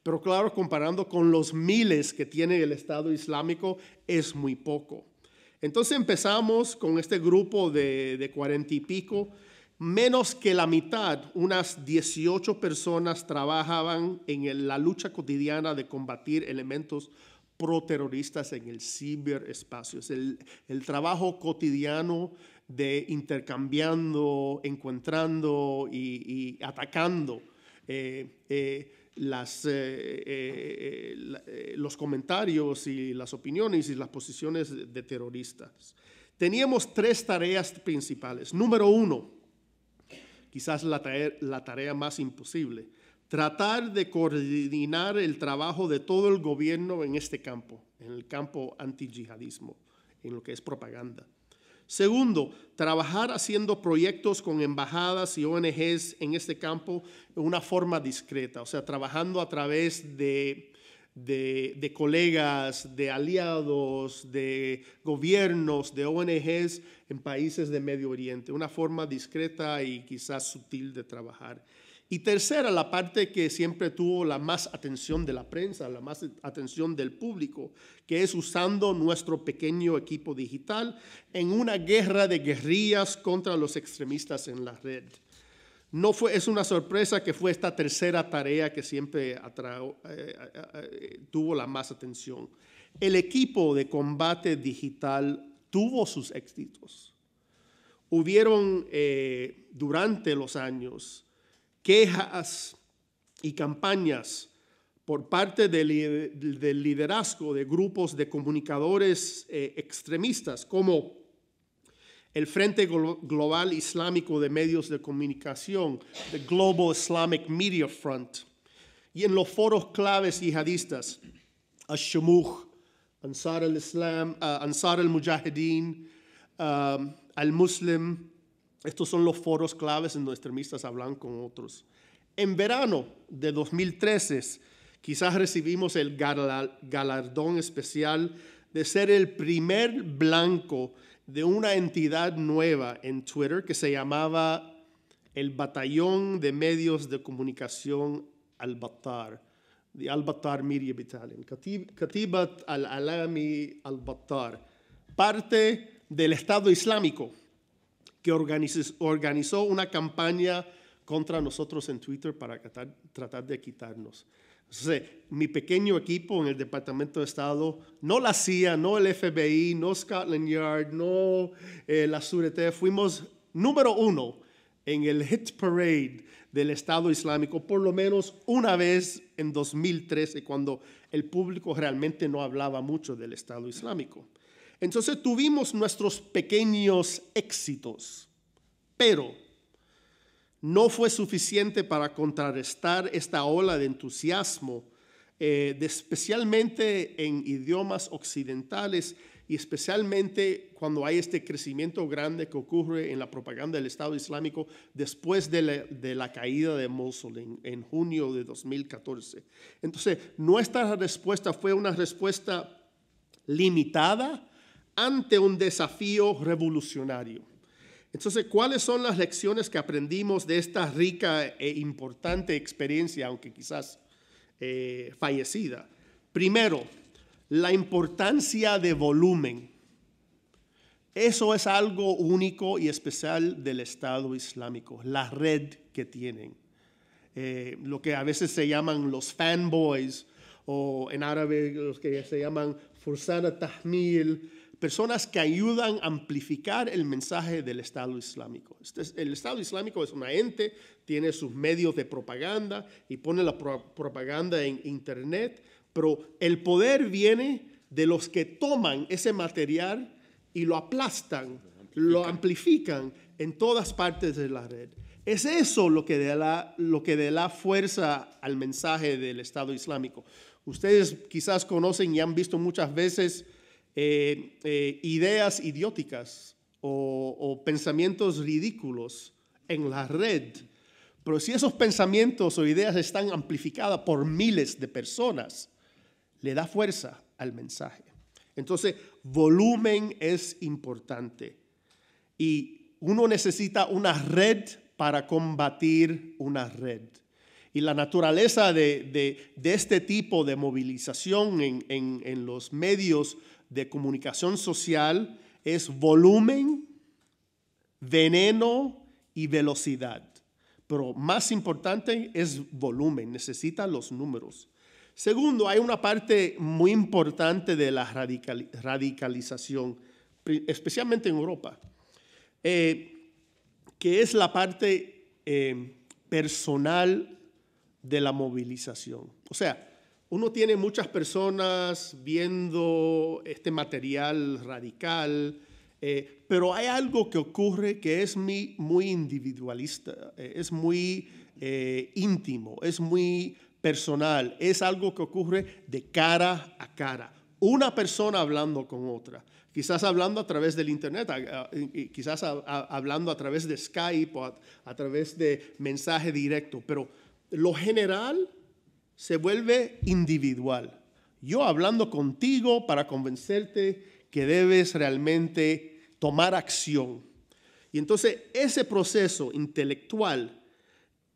Pero claro, comparando con los miles que tiene el Estado Islámico, es muy poco. Entonces empezamos con este grupo de, de 40 y pico. Menos que la mitad, unas 18 personas trabajaban en la lucha cotidiana de combatir elementos proterroristas en el ciberespacio. Es el, el trabajo cotidiano de intercambiando, encontrando y, atacando eh, eh, eh, los comentarios y las opiniones y las posiciones de terroristas. Teníamos tres tareas principales. Número uno, quizás la, la tarea más imposible, tratar de coordinar el trabajo de todo el gobierno en este campo, en el campo anti-jihadismo, en lo que es propaganda. Segundo, trabajar haciendo proyectos con embajadas y ONGs en este campo de una forma discreta, o sea, trabajando a través de, de colegas, de aliados, de gobiernos, de ONGs en países de Medio Oriente, una forma discreta y quizás sutil de trabajar. Y tercera, la parte que siempre tuvo la más atención de la prensa, la más atención del público, que es usando nuestro pequeño equipo digital en una guerra de guerrillas contra los extremistas en la red. No fue, es una sorpresa que fue esta tercera tarea que siempre eh, eh, eh, tuvo la más atención. El equipo de combate digital tuvo sus éxitos. Hubieron durante los años quejas y campañas por parte del, liderazgo de grupos de comunicadores eh, extremistas como el Frente Global Islámico de Medios de Comunicación, the Global Islamic Media Front, y en los foros claves yihadistas, Ansar al-Islam, ah, Ansar al-Mujahideen, ah, al-Muslim, estos son los foros claves en donde extremistas hablan con otros. En verano de 2013, quizás recibimos el galardón especial de ser el primer blanco de una entidad nueva en Twitter que se llamaba el Batallón de Medios de Comunicación Al-Battar, de Al-Battar Media Battalion, Katibat al-Alami al batar parte del Estado Islámico que organizó una campaña contra nosotros en Twitter para tratar, de quitarnos. mi pequeño equipo en el Departamento de Estado, no la CIA, no el FBI, no Scotland Yard, no eh, la Surete, fuimos número uno en el hit parade del Estado Islámico, por lo menos una vez en 2013, cuando el público realmente no hablaba mucho del Estado Islámico. Entonces tuvimos nuestros pequeños éxitos, pero no fue suficiente para contrarrestar esta ola de entusiasmo, eh, especialmente en idiomas occidentales y especialmente cuando hay este crecimiento grande que ocurre en la propaganda del Estado Islámico después de la, caída de Mosul en, junio de 2014. Entonces, nuestra respuesta fue una respuesta limitada, ante un desafío revolucionario. Entonces, ¿cuáles son las lecciones que aprendimos de esta rica e importante experiencia, aunque quizás eh, fallecida? Primero, la importancia de volumen. Eso es algo único y especial del Estado Islámico, la red que tienen. Eh, lo que a veces se llaman los fanboys o en árabe los que se llaman Fursana Tahmil, personas que ayudan a amplificar el mensaje del Estado Islámico. Este el Estado Islámico es una ente, tiene sus medios de propaganda y pone la propaganda en Internet, pero el poder viene de los que toman ese material y lo aplastan, lo amplifican, en todas partes de la red. Es eso lo que da lo que da la fuerza al mensaje del Estado Islámico. Ustedes quizás conocen y han visto muchas veces eh, eh, ideas idióticas o pensamientos ridículos en la red. Pero si esos pensamientos o ideas están amplificadas por miles de personas, le da fuerza al mensaje. Entonces, volumen es importante. Y uno necesita una red para combatir una red y la naturaleza de, este tipo de movilización en, los medios de comunicación social es volumen, veneno y velocidad. Pero más importante es volumen, necesita los números. Segundo, hay una parte muy importante de la radicalización, especialmente en Europa, eh, que es la parte eh, personal de la movilización. O sea, uno tiene muchas personas viendo este material radical, eh, pero hay algo que ocurre que es muy, muy individualista, eh, es muy eh, íntimo, es muy personal, es algo que ocurre de cara a cara, una persona hablando con otra, quizás hablando a través del Internet, quizás hablando a través de Skype o a través de mensaje directo, pero lo general se vuelve individual. Yo hablando contigo para convencerte que debes realmente tomar acción. Y entonces ese proceso intelectual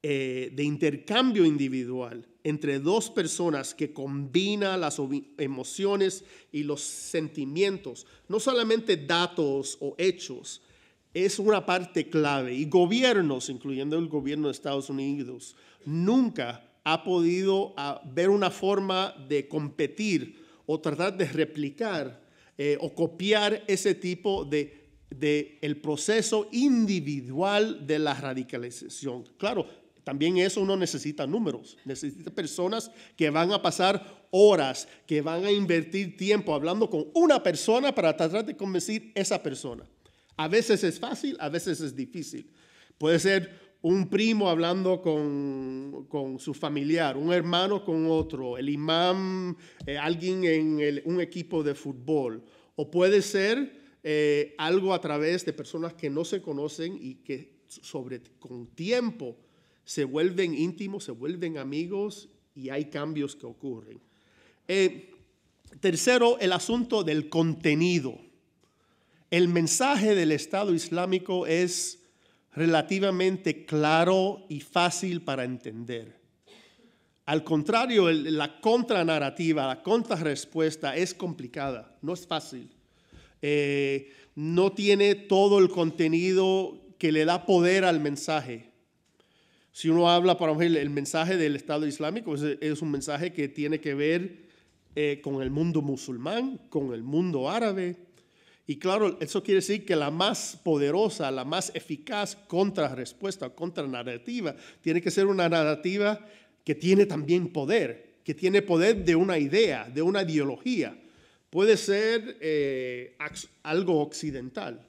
eh, de intercambio individual entre dos personas que combina las emociones y los sentimientos, no solamente datos o hechos, es una parte clave y gobiernos, incluyendo el gobierno de Estados Unidos, nunca ha podido ah, ver una forma de competir o tratar de replicar eh, o copiar ese tipo de, el proceso individual de la radicalización. Claro, también eso uno necesita números, necesita personas que van a pasar horas, que van a invertir tiempo hablando con una persona para tratar de convencer a esa persona. A veces es fácil, a veces es difícil. Puede ser un primo hablando con, su familiar, un hermano con otro, el imán, eh, alguien en un equipo de fútbol. O puede ser eh, algo a través de personas que no se conocen y que sobre, con tiempo se vuelven íntimos, se vuelven amigos y hay cambios que ocurren. Eh, tercero, el asunto del contenido el mensaje del Estado Islámico es relativamente claro y fácil para entender. Al contrario, la contranarrativa, la contrarrespuesta es complicada, no es fácil. Eh, no tiene todo el contenido que le da poder al mensaje. Si uno habla, por ejemplo, el mensaje del Estado Islámico es, un mensaje que tiene que ver eh, con el mundo musulmán, con el mundo árabe, y claro, eso quiere decir que la más poderosa, la más eficaz contrarrespuesta, contranarrativa, tiene que ser una narrativa que tiene también poder, que tiene poder de una idea, de una ideología. Puede ser eh, algo occidental.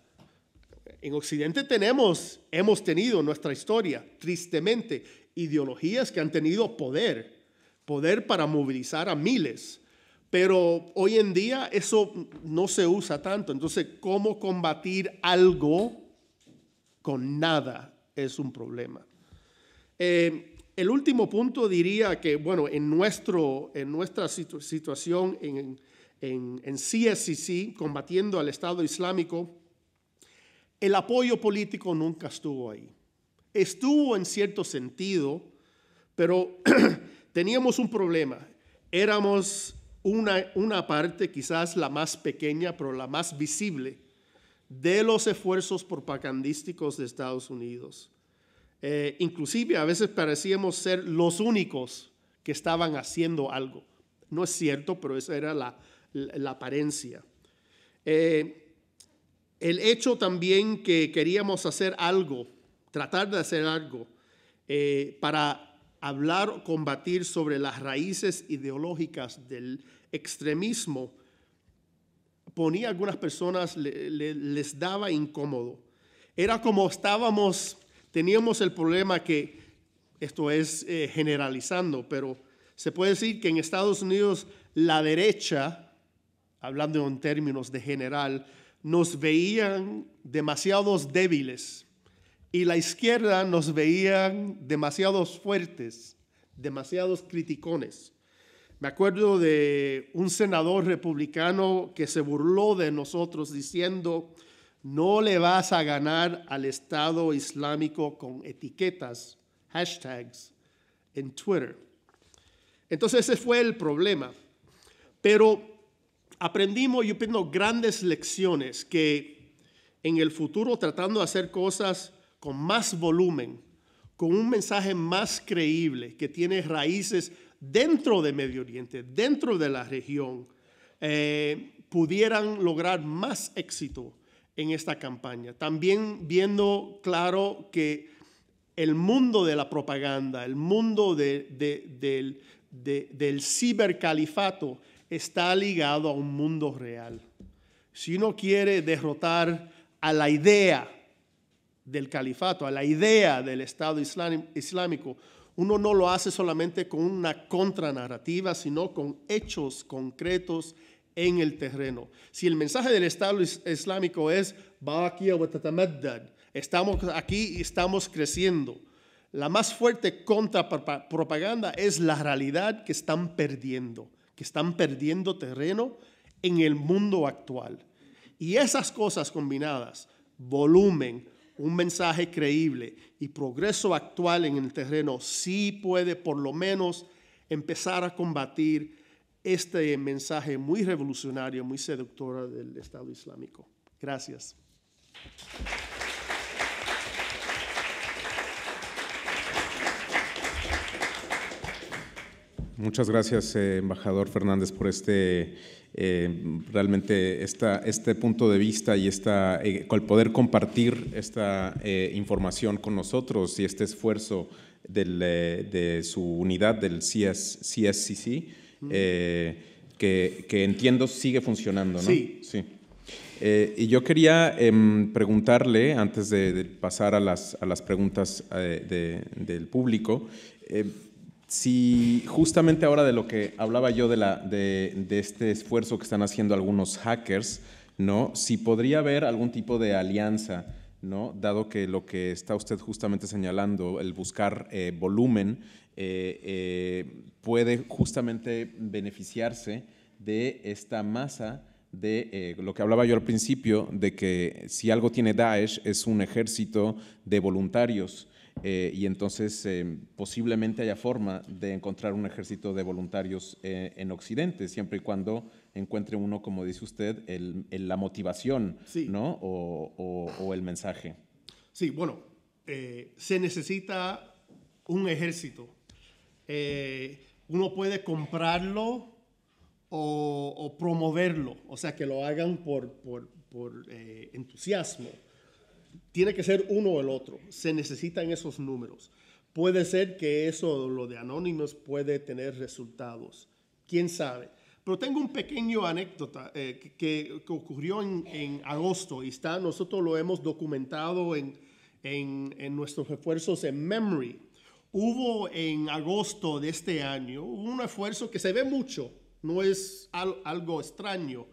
En Occidente tenemos, hemos tenido en nuestra historia, tristemente, ideologías que han tenido poder, poder para movilizar a miles pero hoy en día eso no se usa tanto. Entonces, ¿cómo combatir algo con nada? Es un problema. Eh, el último punto diría que, bueno, en, nuestro, en nuestra situación en, en, en CSCC, combatiendo al Estado Islámico, el apoyo político nunca estuvo ahí. Estuvo en cierto sentido, pero teníamos un problema. Éramos una, parte, quizás la más pequeña, pero la más visible, de los esfuerzos propagandísticos de Estados Unidos. Eh, inclusive a veces parecíamos ser los únicos que estaban haciendo algo. No es cierto, pero esa era la, apariencia. Eh, el hecho también que queríamos hacer algo, tratar de hacer algo eh, para hablar o combatir sobre las raíces ideológicas del extremismo ponía a algunas personas, les daba incómodo. Era como estábamos, teníamos el problema que, esto es eh, generalizando, pero se puede decir que en Estados Unidos la derecha, hablando en términos de general, nos veían demasiados débiles y la izquierda nos veían demasiados fuertes, demasiados criticones. Me acuerdo de un senador republicano que se burló de nosotros diciendo, no le vas a ganar al Estado Islámico con etiquetas, hashtags en Twitter. Entonces ese fue el problema. Pero aprendimos, yo pienso, grandes lecciones que en el futuro tratando de hacer cosas con más volumen, con un mensaje más creíble, que tiene raíces dentro de Medio Oriente, dentro de la región, eh, pudieran lograr más éxito en esta campaña. También viendo claro que el mundo de la propaganda, el mundo del, del cibercalifato está ligado a un mundo real. Si uno quiere derrotar a la idea del califato, a la idea del Estado Islámico, uno no lo hace solamente con una contranarrativa, sino con hechos concretos en el terreno. Si el mensaje del Estado Islámico es, estamos aquí y estamos creciendo, la más fuerte contrapropaganda es la realidad que están perdiendo, que están perdiendo terreno en el mundo actual. Y esas cosas combinadas, volumen, un mensaje creíble y progreso actual en el terreno sí puede por lo menos empezar a combatir este mensaje muy revolucionario, muy seductor del Estado Islámico. Gracias. Muchas gracias, eh, embajador Fernández, por este eh, realmente este punto de vista y esta, eh, el poder compartir esta información con nosotros y este esfuerzo de su unidad del CS, CSCC, que, entiendo sigue funcionando, ¿no? Sí. y yo quería em, preguntarle, antes de, pasar a las, a las preguntas del público, si justamente ahora de lo que hablaba yo de, de, este esfuerzo que están haciendo algunos hackers, ¿no? Si podría haber algún tipo de alianza, ¿no? Dado que lo que está usted justamente señalando, el buscar eh, volumen, eh, eh, puede justamente beneficiarse de esta masa de lo que hablaba yo al principio, de que si algo tiene Daesh es un ejército de voluntarios, eh, y entonces em, posiblemente haya forma de encontrar un ejército de voluntarios eh, en Occidente, siempre y cuando encuentre uno, como dice usted, el, la motivación ¿no? O, o, el mensaje. Sí, bueno, eh, se necesita un ejército. uno puede comprarlo o, o, promoverlo, o sea, que lo hagan por, por, por entusiasmo tiene que ser uno o el otro. Se necesitan esos números. Puede ser que eso, lo de anónimos, puede tener resultados. ¿Quién sabe? Pero tengo un pequeño anécdota eh, que, ocurrió en, agosto y está, nosotros lo hemos documentado en, nuestros esfuerzos en Memory. Hubo en agosto de este año un esfuerzo que se ve mucho, no es algo extraño,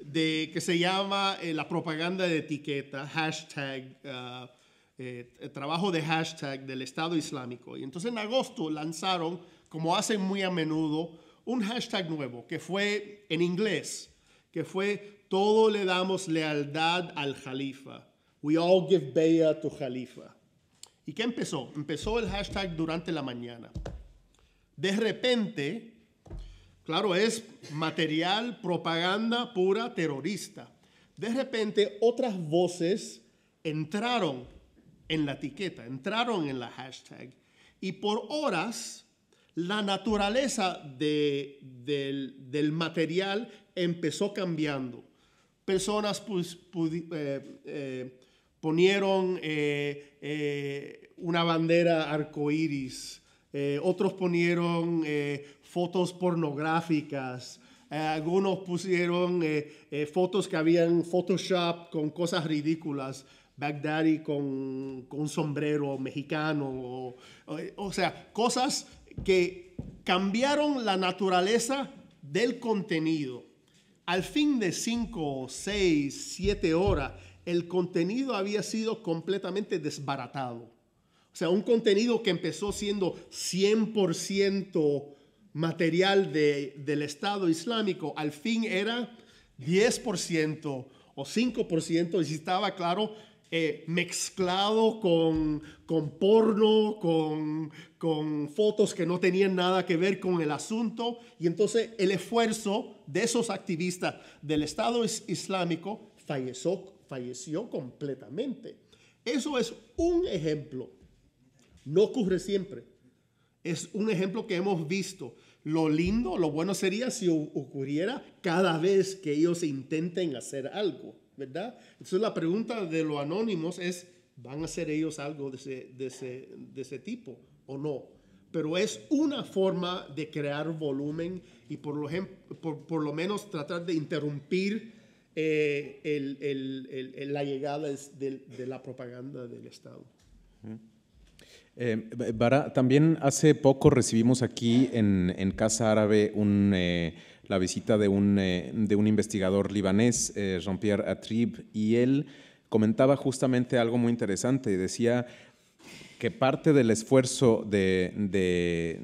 de, que se llama eh, la propaganda de etiqueta, hashtag, ah, eh, eh, trabajo de hashtag del Estado Islámico. Y entonces en agosto lanzaron, como hacen muy a menudo, un hashtag nuevo que fue en inglés, que fue todo le damos lealdad al Jalifa. We all give bayah to khalifa. ¿Y qué empezó? Empezó el hashtag durante la mañana. De repente, Claro, es material, propaganda pura terrorista. De repente otras voces entraron en la etiqueta, entraron en la hashtag y por horas la naturaleza del, material empezó cambiando. Personas pues, eh, eh, ponieron eh, una bandera arcoíris, otros ponieron fotos pornográficas. Eh, algunos pusieron eh, eh, fotos que habían Photoshop con cosas ridículas. Baghdadi con, un sombrero mexicano. O, sea, cosas que cambiaron la naturaleza del contenido. Al fin de 5, 6, 7 horas, el contenido había sido completamente desbaratado. O sea, un contenido que empezó siendo 100% material del Estado Islámico al fin era 10% o 5% y estaba claro eh, mezclado con, porno, con, con fotos que no tenían nada que ver con el asunto. Y entonces el esfuerzo de esos activistas del Estado Islámico falleció, falleció completamente. Eso es un ejemplo. No ocurre siempre. Es un ejemplo que hemos visto. Lo lindo, lo bueno sería si ocurriera cada vez que ellos intenten hacer algo, ¿verdad? Entonces la pregunta de los anónimos es, ¿van a hacer ellos algo de ese, tipo o no? Pero es una forma de crear volumen y por lo, menos tratar de interrumpir eh, la llegada de, la propaganda del Estado. Eh, también hace poco recibimos aquí en, Casa Árabe eh, la visita de un, eh, investigador libanés, eh, Jean-Pierre Atrib, y él comentaba justamente algo muy interesante. Decía que parte del esfuerzo de,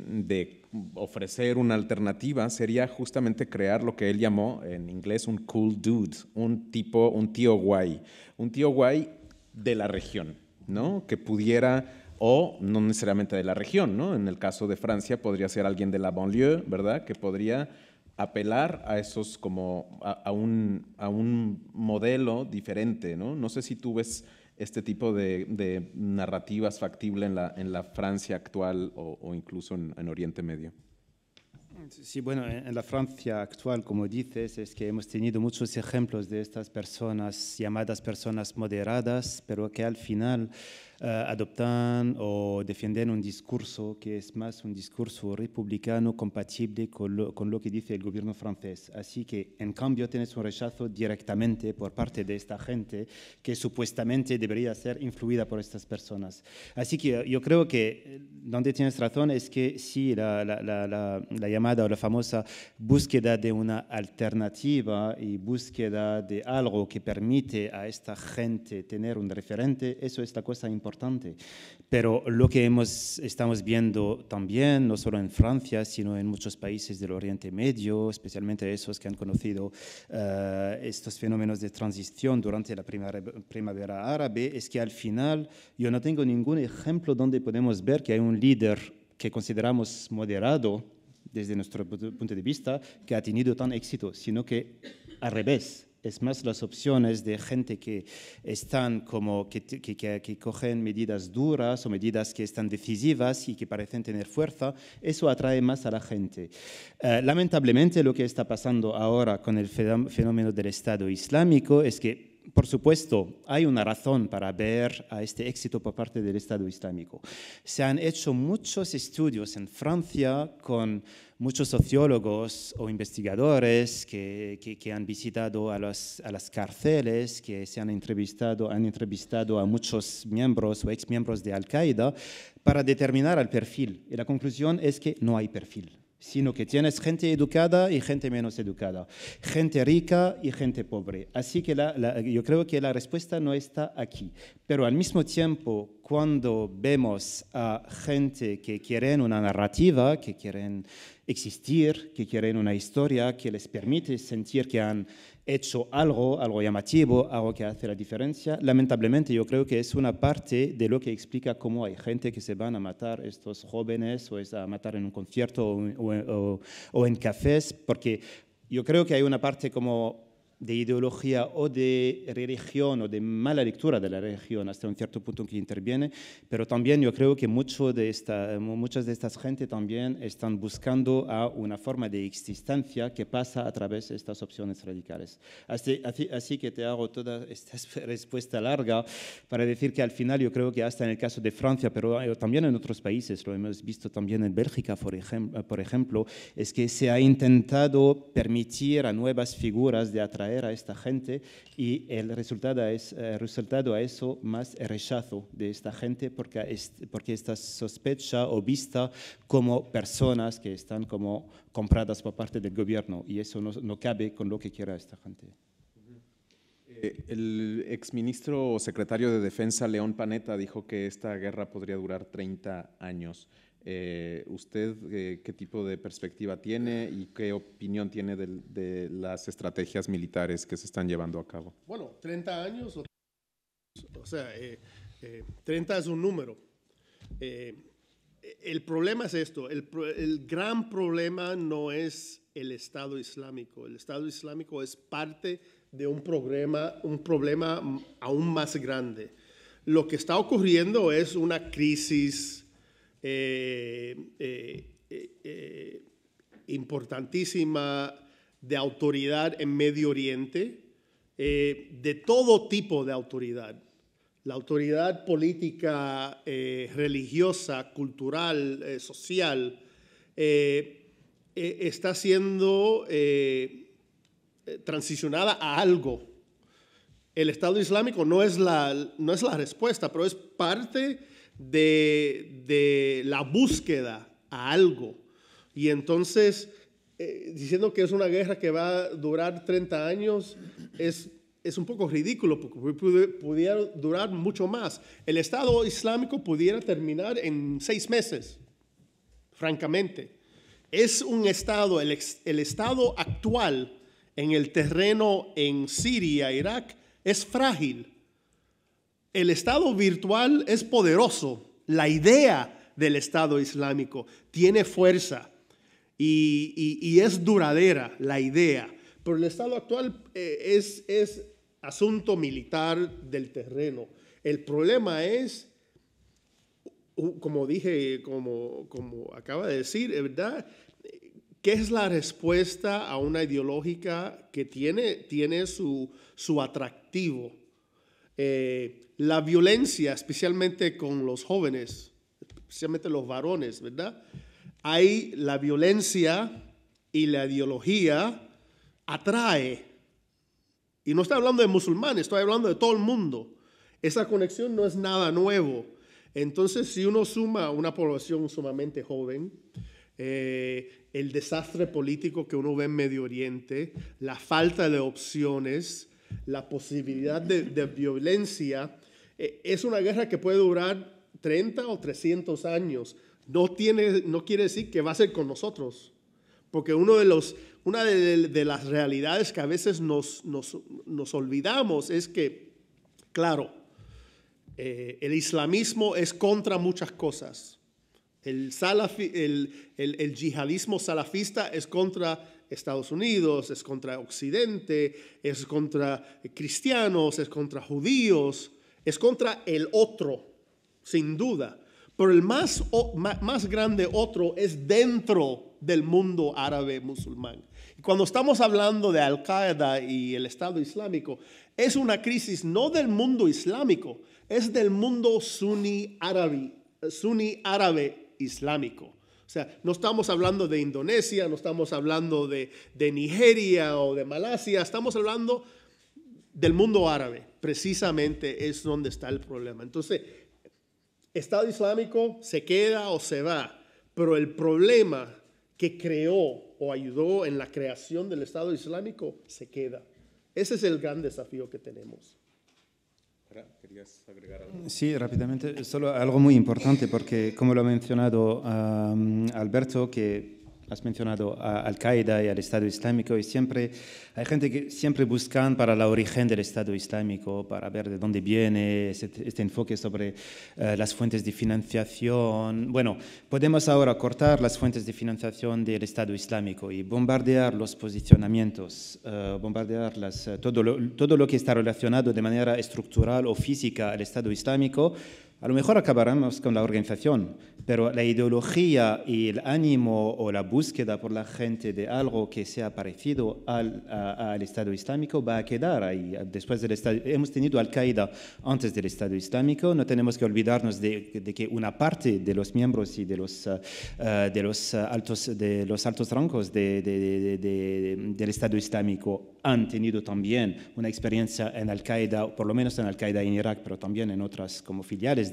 de ofrecer una alternativa sería justamente crear lo que él llamó en inglés un cool dude, un tipo, un tío guay, un tío guay de la región, ¿no? Que pudiera o no necesariamente de la región, ¿no? En el caso de Francia podría ser alguien de la banlieue, ¿verdad? Que podría apelar a esos como a, un, a un, modelo diferente, ¿no? No sé si tú ves este tipo de, de narrativas factible en la, en la Francia actual o, incluso en, Oriente Medio. Sí, bueno, en la Francia actual, como dices, es que hemos tenido muchos ejemplos de estas personas llamadas personas moderadas, pero que al final eh, adoptan o defienden un discurso que es más un discurso republicano compatible con lo, que dice el gobierno francés. Así que, en cambio, tienes un rechazo directamente por parte de esta gente que supuestamente debería ser influida por estas personas. Así que eh, yo creo que eh, donde tienes razón es que si la, la llamada o la famosa búsqueda de una alternativa y búsqueda de algo que permite a esta gente tener un referente, eso es la cosa importante importante. Pero lo que hemos, estamos viendo también, no solo en Francia, sino en muchos países del Oriente Medio, especialmente esos que han conocido eh, estos fenómenos de transición durante la primavera árabe, es que al final yo no tengo ningún ejemplo donde podemos ver que hay un líder que consideramos moderado desde nuestro punto de vista, que ha tenido tan éxito, sino que al revés, es más las opciones de gente que están como que, que, cogen medidas duras o medidas que están decisivas y que parecen tener fuerza, eso atrae más a la gente. Eh, lamentablemente lo que está pasando ahora con el fenómeno del Estado Islámico es que por supuesto, hay una razón para ver a este éxito por parte del Estado Islámico. Se han hecho muchos estudios en Francia con muchos sociólogos o investigadores que, que, han visitado a, a, las cárceles, que se han entrevistado, han entrevistado a muchos miembros o exmiembros de Al-Qaeda para determinar el perfil. Y la conclusión es que no hay perfil sino que tienes gente educada y gente menos educada, gente rica y gente pobre. Así que yo creo que la respuesta no está aquí. Pero al mismo tiempo, cuando vemos a gente que quieren una narrativa, que quieren existir, que quieren una historia que les permite sentir que han hecho algo, algo llamativo, algo que hace la diferencia. Lamentablemente yo creo que es una parte de lo que explica cómo hay gente que se van a matar estos jóvenes o es a matar en un concierto o, o en cafés, porque yo creo que hay una parte como de ideología o de religión o de mala lectura de la religión hasta un cierto punto que interviene, pero también yo creo que mucho de esta, muchas de estas gente también están buscando a una forma de existencia que pasa a través de estas opciones radicales. Así, que te hago toda esta respuesta larga para decir que al final yo creo que hasta en el caso de Francia, pero eh, también en otros países, lo hemos visto también en Bélgica, por, por ejemplo es que se ha intentado permitir a nuevas figuras de atraer a esta gente y el resultado, es, el eh, resultado a eso más rechazo de esta gente porque, porque está sospecha o vista como personas que están como compradas por parte del gobierno y eso no, no cabe con lo que quiera esta gente. Eh, el exministro o secretario de Defensa, León Panetta, dijo que esta guerra podría durar 30 años. Eh, ¿Usted eh, qué tipo de perspectiva tiene y qué opinión tiene de, las estrategias militares que se están llevando a cabo? Bueno, 30 años, o, o sea, 30 eh, es un número. el problema es esto, el, el gran problema no es el Estado Islámico, el Estado Islámico es parte de un problema, un problema aún más grande. Lo que está ocurriendo es una crisis eh, eh, eh, importantísima de autoridad en Medio Oriente, de todo tipo de autoridad la autoridad política, religiosa, cultural, social, e-, está siendo transicionada a algo. El Estado Islámico no es, la, no es la respuesta, pero es parte de, la búsqueda a algo. Y entonces, eh, diciendo que es una guerra que va a durar 30 años, es, un poco ridículo, porque pudiera durar mucho más. El Estado Islámico pudiera terminar en seis meses, francamente. Es un Estado, el, el Estado actual en el terreno en Siria, Irak, es frágil. El Estado virtual es poderoso. La idea del Estado Islámico tiene fuerza y, es duradera la idea. Pero el Estado actual eh, es, asunto militar del terreno. El problema es, como dije, como, acaba de decir, eh, ¿verdad? ¿Qué es la respuesta a una ideológica que tiene, tiene su, su atractivo? Eh, la violencia, especialmente con los jóvenes, especialmente los varones, ¿verdad? hay la violencia y la ideología atrae. Y no estoy hablando de musulmanes, estoy hablando de todo el mundo. Esa conexión no es nada nuevo. Entonces, si uno suma una población sumamente joven, eh, el desastre político que uno ve en Medio Oriente, la falta de opciones, la posibilidad de, violencia, eh, es una guerra que puede durar 30 o 300 años. No, tiene, no quiere decir que va a ser con nosotros, porque uno de los, una de, las realidades que a veces nos, olvidamos es que, claro, eh, el islamismo es contra muchas cosas. El, salafi, el, el, el, yihadismo salafista es contra Estados Unidos, es contra Occidente, es contra cristianos, es contra judíos, es contra el otro, sin duda. Pero el más, más grande otro es dentro del mundo árabe musulmán. Cuando estamos hablando de Al-Qaeda y el Estado Islámico, es una crisis no del mundo islámico, es del mundo suní árabe, suní árabe islámico. O sea, no estamos hablando de Indonesia, no estamos hablando de, de Nigeria o de Malasia, estamos hablando del mundo árabe. Precisamente es donde está el problema. Entonces, Estado Islámico se queda o se va, pero el problema que creó o ayudó en la creación del Estado Islámico se queda. Ese es el gran desafío que tenemos. Sí, rápidamente, solo algo muy importante, porque como lo ha mencionado um, Alberto, que has mencionado a Al-Qaeda y al Estado Islámico, y siempre hay gente que siempre buscan para la origen del Estado Islámico, para ver de dónde viene este, enfoque sobre eh, las fuentes de financiación. Bueno, podemos ahora cortar las fuentes de financiación del Estado Islámico y bombardear los posicionamientos, eh, bombardear las, eh, todo, todo lo que está relacionado de manera estructural o física al Estado Islámico a lo mejor acabaremos con la organización, pero la ideología y el ánimo o la búsqueda por la gente de algo que sea parecido al, Estado Islámico va a quedar ahí. Después del Estado, hemos tenido Al-Qaeda antes del Estado Islámico, no tenemos que olvidarnos de, que una parte de los miembros y de los, ah, ah, de los, altos, de los altos rangos del Estado Islámico han tenido también una experiencia en Al-Qaeda, por lo menos en Al-Qaeda en Irak, pero también en otras como filiales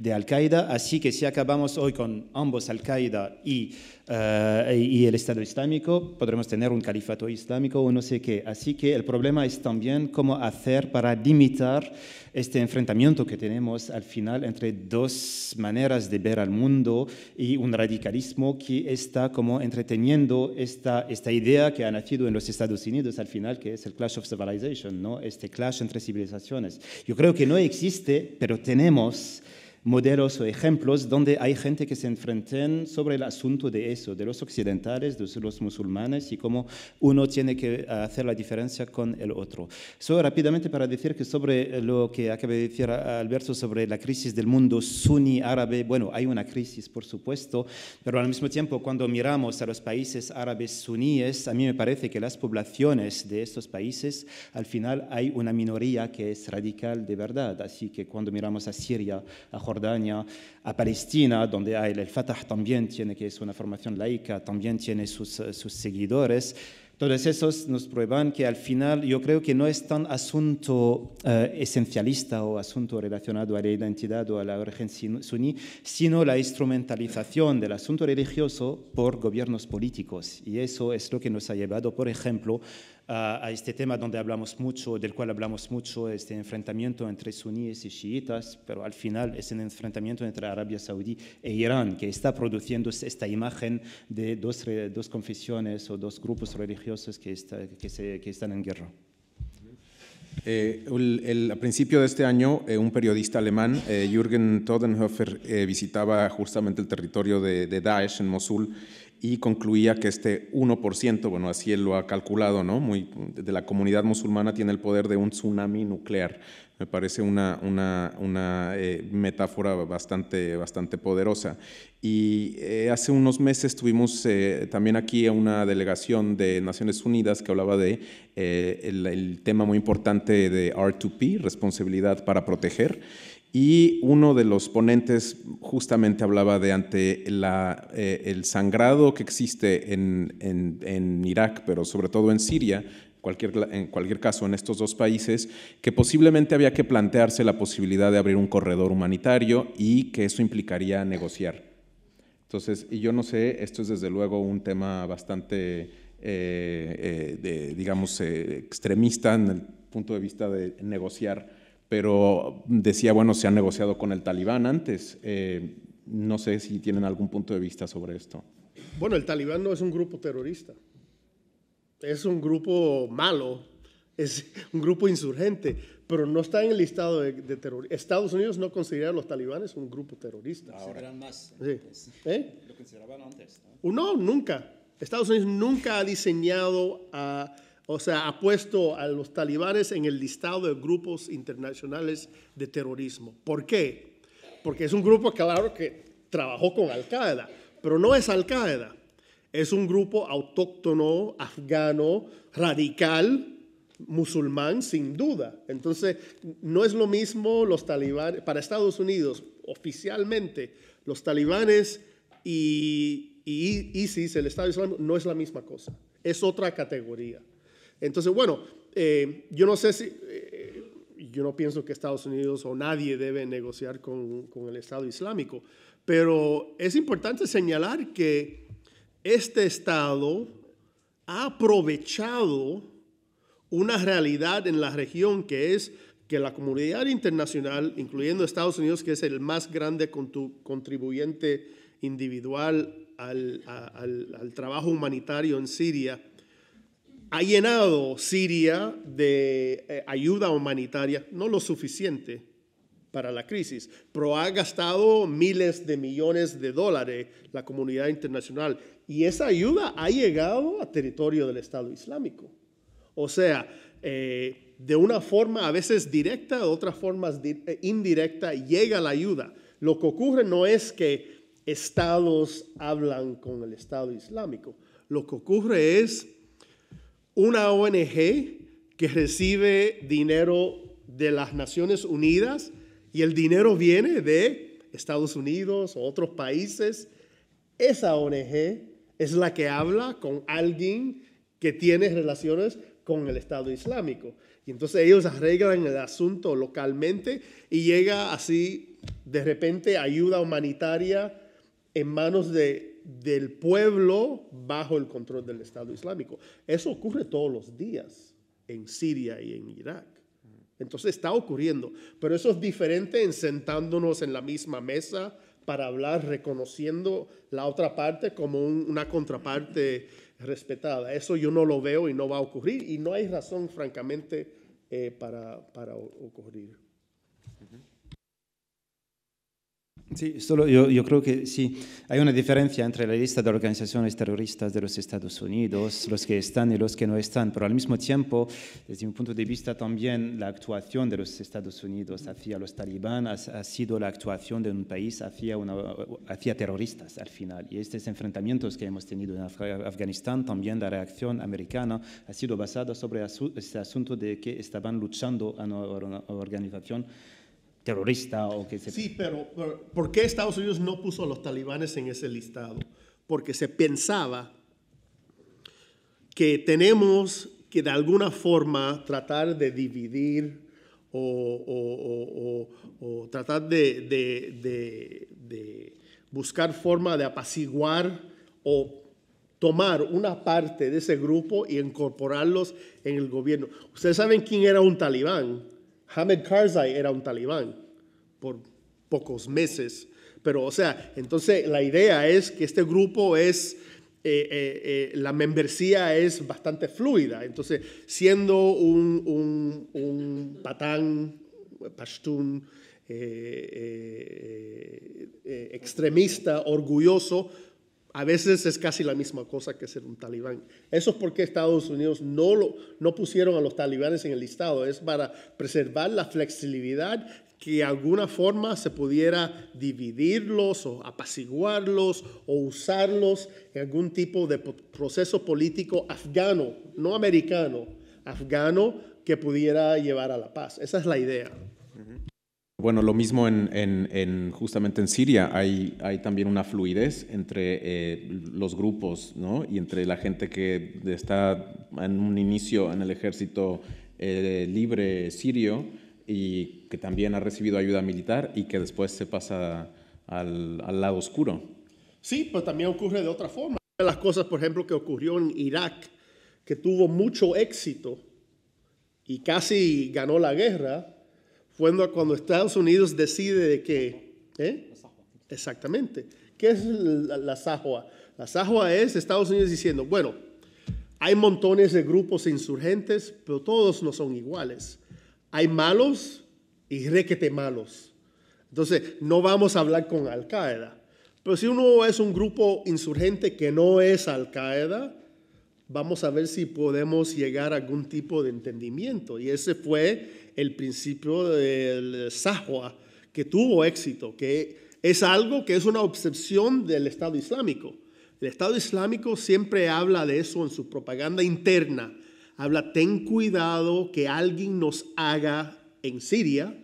de, Al-Qaeda, así que si acabamos hoy con ambos Al-Qaeda y eh, y el Estado Islámico, podremos tener un califato islámico o no sé qué. Así que el problema es también cómo hacer para limitar este enfrentamiento que tenemos al final entre dos maneras de ver al mundo y un radicalismo que está como entreteniendo esta, esta idea que ha nacido en los Estados Unidos al final, que es el clash of civilization, ¿no? este clash entre civilizaciones. Yo creo que no existe, pero tenemos modelos o ejemplos donde hay gente que se enfrenten sobre el asunto de eso, de los occidentales, de los musulmanes y cómo uno tiene que hacer la diferencia con el otro. Solo rápidamente para decir que sobre lo que acaba de decir Alberto sobre la crisis del mundo suní árabe, bueno, hay una crisis por supuesto, pero al mismo tiempo cuando miramos a los países árabes suníes, a mí me parece que las poblaciones de estos países, al final hay una minoría que es radical de verdad. Así que cuando miramos a Siria, a Jordania, Jordania, a Palestina, donde hay el Fatah también tiene, que es una formación laica, también tiene eh, sus, seguidores. Todos esos nos prueban que al final yo creo que no es tan asunto eh, esencialista o asunto relacionado a la identidad o a la origen suní, sino la instrumentalización del asunto religioso por gobiernos políticos. Y eso es lo que nos ha llevado, por ejemplo, a, este tema donde hablamos mucho, del cual hablamos mucho, este enfrentamiento entre suníes y chiitas, pero al final es el enfrentamiento entre Arabia Saudí e Irán, que está produciendo esta imagen de dos, dos confesiones o dos grupos religiosos que, que, están en guerra. Eh, a principio de este año, eh, un periodista alemán, eh, Jürgen Todenhofer, eh, visitaba justamente el territorio de, de Daesh en Mosul y concluía que este 1%, bueno, así él lo ha calculado, ¿no? Muy, de la comunidad musulmana tiene el poder de un tsunami nuclear. Me parece una, una, una eh, metáfora bastante, bastante poderosa. Y eh, hace unos meses tuvimos eh, también aquí a una delegación de Naciones Unidas que hablaba de el tema muy importante de R2P, responsabilidad para proteger. Y uno de los ponentes justamente hablaba de ante eh, el sangrado que existe en, Irak, pero sobre todo en Siria, cualquier, en cualquier caso en estos dos países, que posiblemente había que plantearse la posibilidad de abrir un corredor humanitario y que eso implicaría negociar. Entonces, y yo no sé, esto es desde luego un tema bastante, eh, eh, digamos, extremista en el punto de vista de negociar pero decía, bueno, se ha negociado con el talibán antes. Eh, no sé si tienen algún punto de vista sobre esto. Bueno, el talibán no es un grupo terrorista, es un grupo malo, es un grupo insurgente, pero no está en el listado de, terroristas. Estados Unidos no considera a los talibanes un grupo terrorista. Ahora eran más. ¿eh? ¿Eh? Lo consideraban antes. no, nunca. Estados Unidos nunca ha diseñado a o sea, ha puesto a los talibanes en el listado de grupos internacionales de terrorismo. ¿Por qué? Porque es un grupo, claro, que trabajó con Al-Qaeda, pero no es Al-Qaeda. Es un grupo autóctono, afgano, radical, musulmán, sin duda. Entonces, no es lo mismo los talibanes, para Estados Unidos, oficialmente, los talibanes y, y ISIS, el Estado Islámico, no es la misma cosa. Es otra categoría. Entonces, bueno, eh, yo no sé si, eh, yo no pienso que Estados Unidos o nadie debe negociar con, el Estado Islámico, pero es importante señalar que este Estado ha aprovechado una realidad en la región que es que la comunidad internacional, incluyendo Estados Unidos, que es el más grande contribuyente individual al trabajo humanitario en Siria, ha llenado Siria de eh, ayuda humanitaria, no lo suficiente para la crisis, pero ha gastado miles de millones de dólares la comunidad internacional y esa ayuda ha llegado a territorio del Estado Islámico. O sea, eh, de una forma a veces directa, de otras formas eh, indirecta, llega la ayuda. Lo que ocurre no es que estados hablan con el Estado Islámico, lo que ocurre es una ONG que recibe dinero de las Naciones Unidas y el dinero viene de Estados Unidos o otros países, esa ONG es la que habla con alguien que tiene relaciones con el Estado Islámico. Y entonces ellos arreglan el asunto localmente y llega así de repente ayuda humanitaria en manos de del pueblo bajo el control del Estado Islámico. Eso ocurre todos los días en Siria y en Irak. Entonces está ocurriendo, pero eso es diferente en sentándonos en la misma mesa para hablar, reconociendo la otra parte como una contraparte respetada. Eso yo no lo veo y no va a ocurrir y no hay razón, francamente, eh, para ocurrir. Sí, solo yo, creo que sí, hay una diferencia entre la lista de organizaciones terroristas de los Estados Unidos, los que están y los que no están, pero al mismo tiempo, desde mi punto de vista también, la actuación de los Estados Unidos hacia los talibanes ha, sido la actuación de un país hacia, una, terroristas al final. Y estos enfrentamientos que hemos tenido en Afganistán, también la reacción americana ha sido basada sobre ese asunto de que estaban luchando a una organización terrorista o que se... Sí, pero, ¿por qué Estados Unidos no puso a los talibanes en ese listado? Porque se pensaba que tenemos que de alguna forma tratar de dividir o, tratar de, de, buscar forma de apaciguar o tomar una parte de ese grupo y incorporarlos en el gobierno. Ustedes saben quién era un talibán. Hamed Karzai era un talibán por pocos meses. Pero, o sea, entonces la idea es que este grupo es, eh, eh, eh, la membresía es bastante fluida. Entonces, siendo un, un patán, pashtun, extremista, orgulloso, a veces es casi la misma cosa que ser un talibán. Eso es porque Estados Unidos no, no pusieron a los talibanes en el listado. Es para preservar la flexibilidad que de alguna forma se pudiera dividirlos o apaciguarlos o usarlos en algún tipo de proceso político afgano, no americano, afgano que pudiera llevar a la paz. Esa es la idea. Bueno, lo mismo en, justamente en Siria hay, también una fluidez entre eh, los grupos y entre la gente que está en un inicio en el ejército eh, libre sirio y que también ha recibido ayuda militar y que después se pasa al, al lado oscuro. Sí, pero también ocurre de otra forma. las cosas, por ejemplo, que ocurrió en Irak, que tuvo mucho éxito y casi ganó la guerra, cuando, cuando Estados Unidos decide de que... ¿eh? Exactamente. ¿Qué es la, la La Sajua es Estados Unidos diciendo, bueno, hay montones de grupos insurgentes, pero todos no son iguales. Hay malos y requete malos. Entonces, no vamos a hablar con Al Qaeda. Pero si uno es un grupo insurgente que no es Al Qaeda, vamos a ver si podemos llegar a algún tipo de entendimiento. Y ese fue el principio del Sahwa, que tuvo éxito, que es algo que es una obsesión del Estado Islámico. El Estado Islámico siempre habla de eso en su propaganda interna. Habla, ten cuidado que alguien nos haga en Siria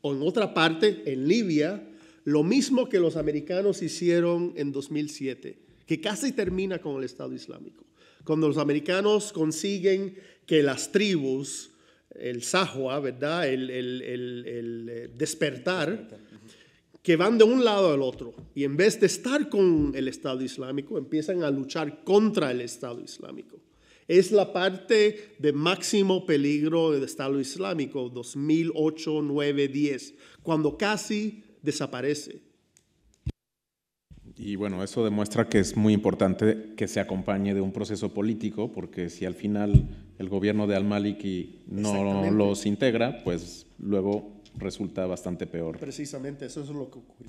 o en otra parte, en Libia, lo mismo que los americanos hicieron en 2007, que casi termina con el Estado Islámico. Cuando los americanos consiguen que las tribus, el Sahua, ¿verdad? El, el eh, despertar, que van de un lado al otro y en vez de estar con el Estado Islámico, empiezan a luchar contra el Estado Islámico. Es la parte de máximo peligro del Estado Islámico, 2008, 9, 10, cuando casi desaparece. Y bueno, eso demuestra que es muy importante que se acompañe de un proceso político, porque si al final el gobierno de Al-Maliki no los integra, pues luego resulta bastante peor. Precisamente, eso es lo que ocurre.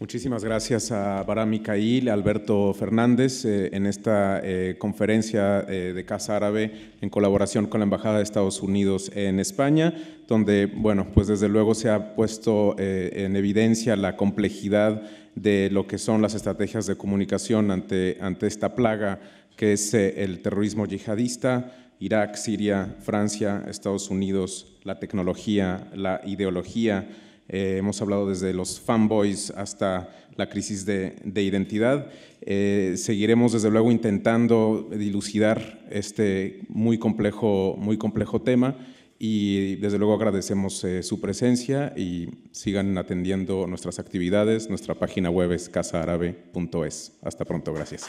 Muchísimas gracias a Bará Micail, Alberto Fernández, eh, en esta eh, conferencia eh, de Casa Árabe en colaboración con la Embajada de Estados Unidos en España, donde, bueno, pues desde luego se ha puesto en evidencia la complejidad de lo que son las estrategias de comunicación ante, esta plaga que es eh, el terrorismo yihadista, Irak, Siria, Francia, Estados Unidos, la tecnología, la ideología. Eh, hemos hablado desde los fanboys hasta la crisis de, identidad. Eh, seguiremos desde luego intentando dilucidar este muy complejo, muy complejo tema y desde luego agradecemos eh, su presencia y sigan atendiendo nuestras actividades. Nuestra página web es casaarabe.es. Hasta pronto, gracias.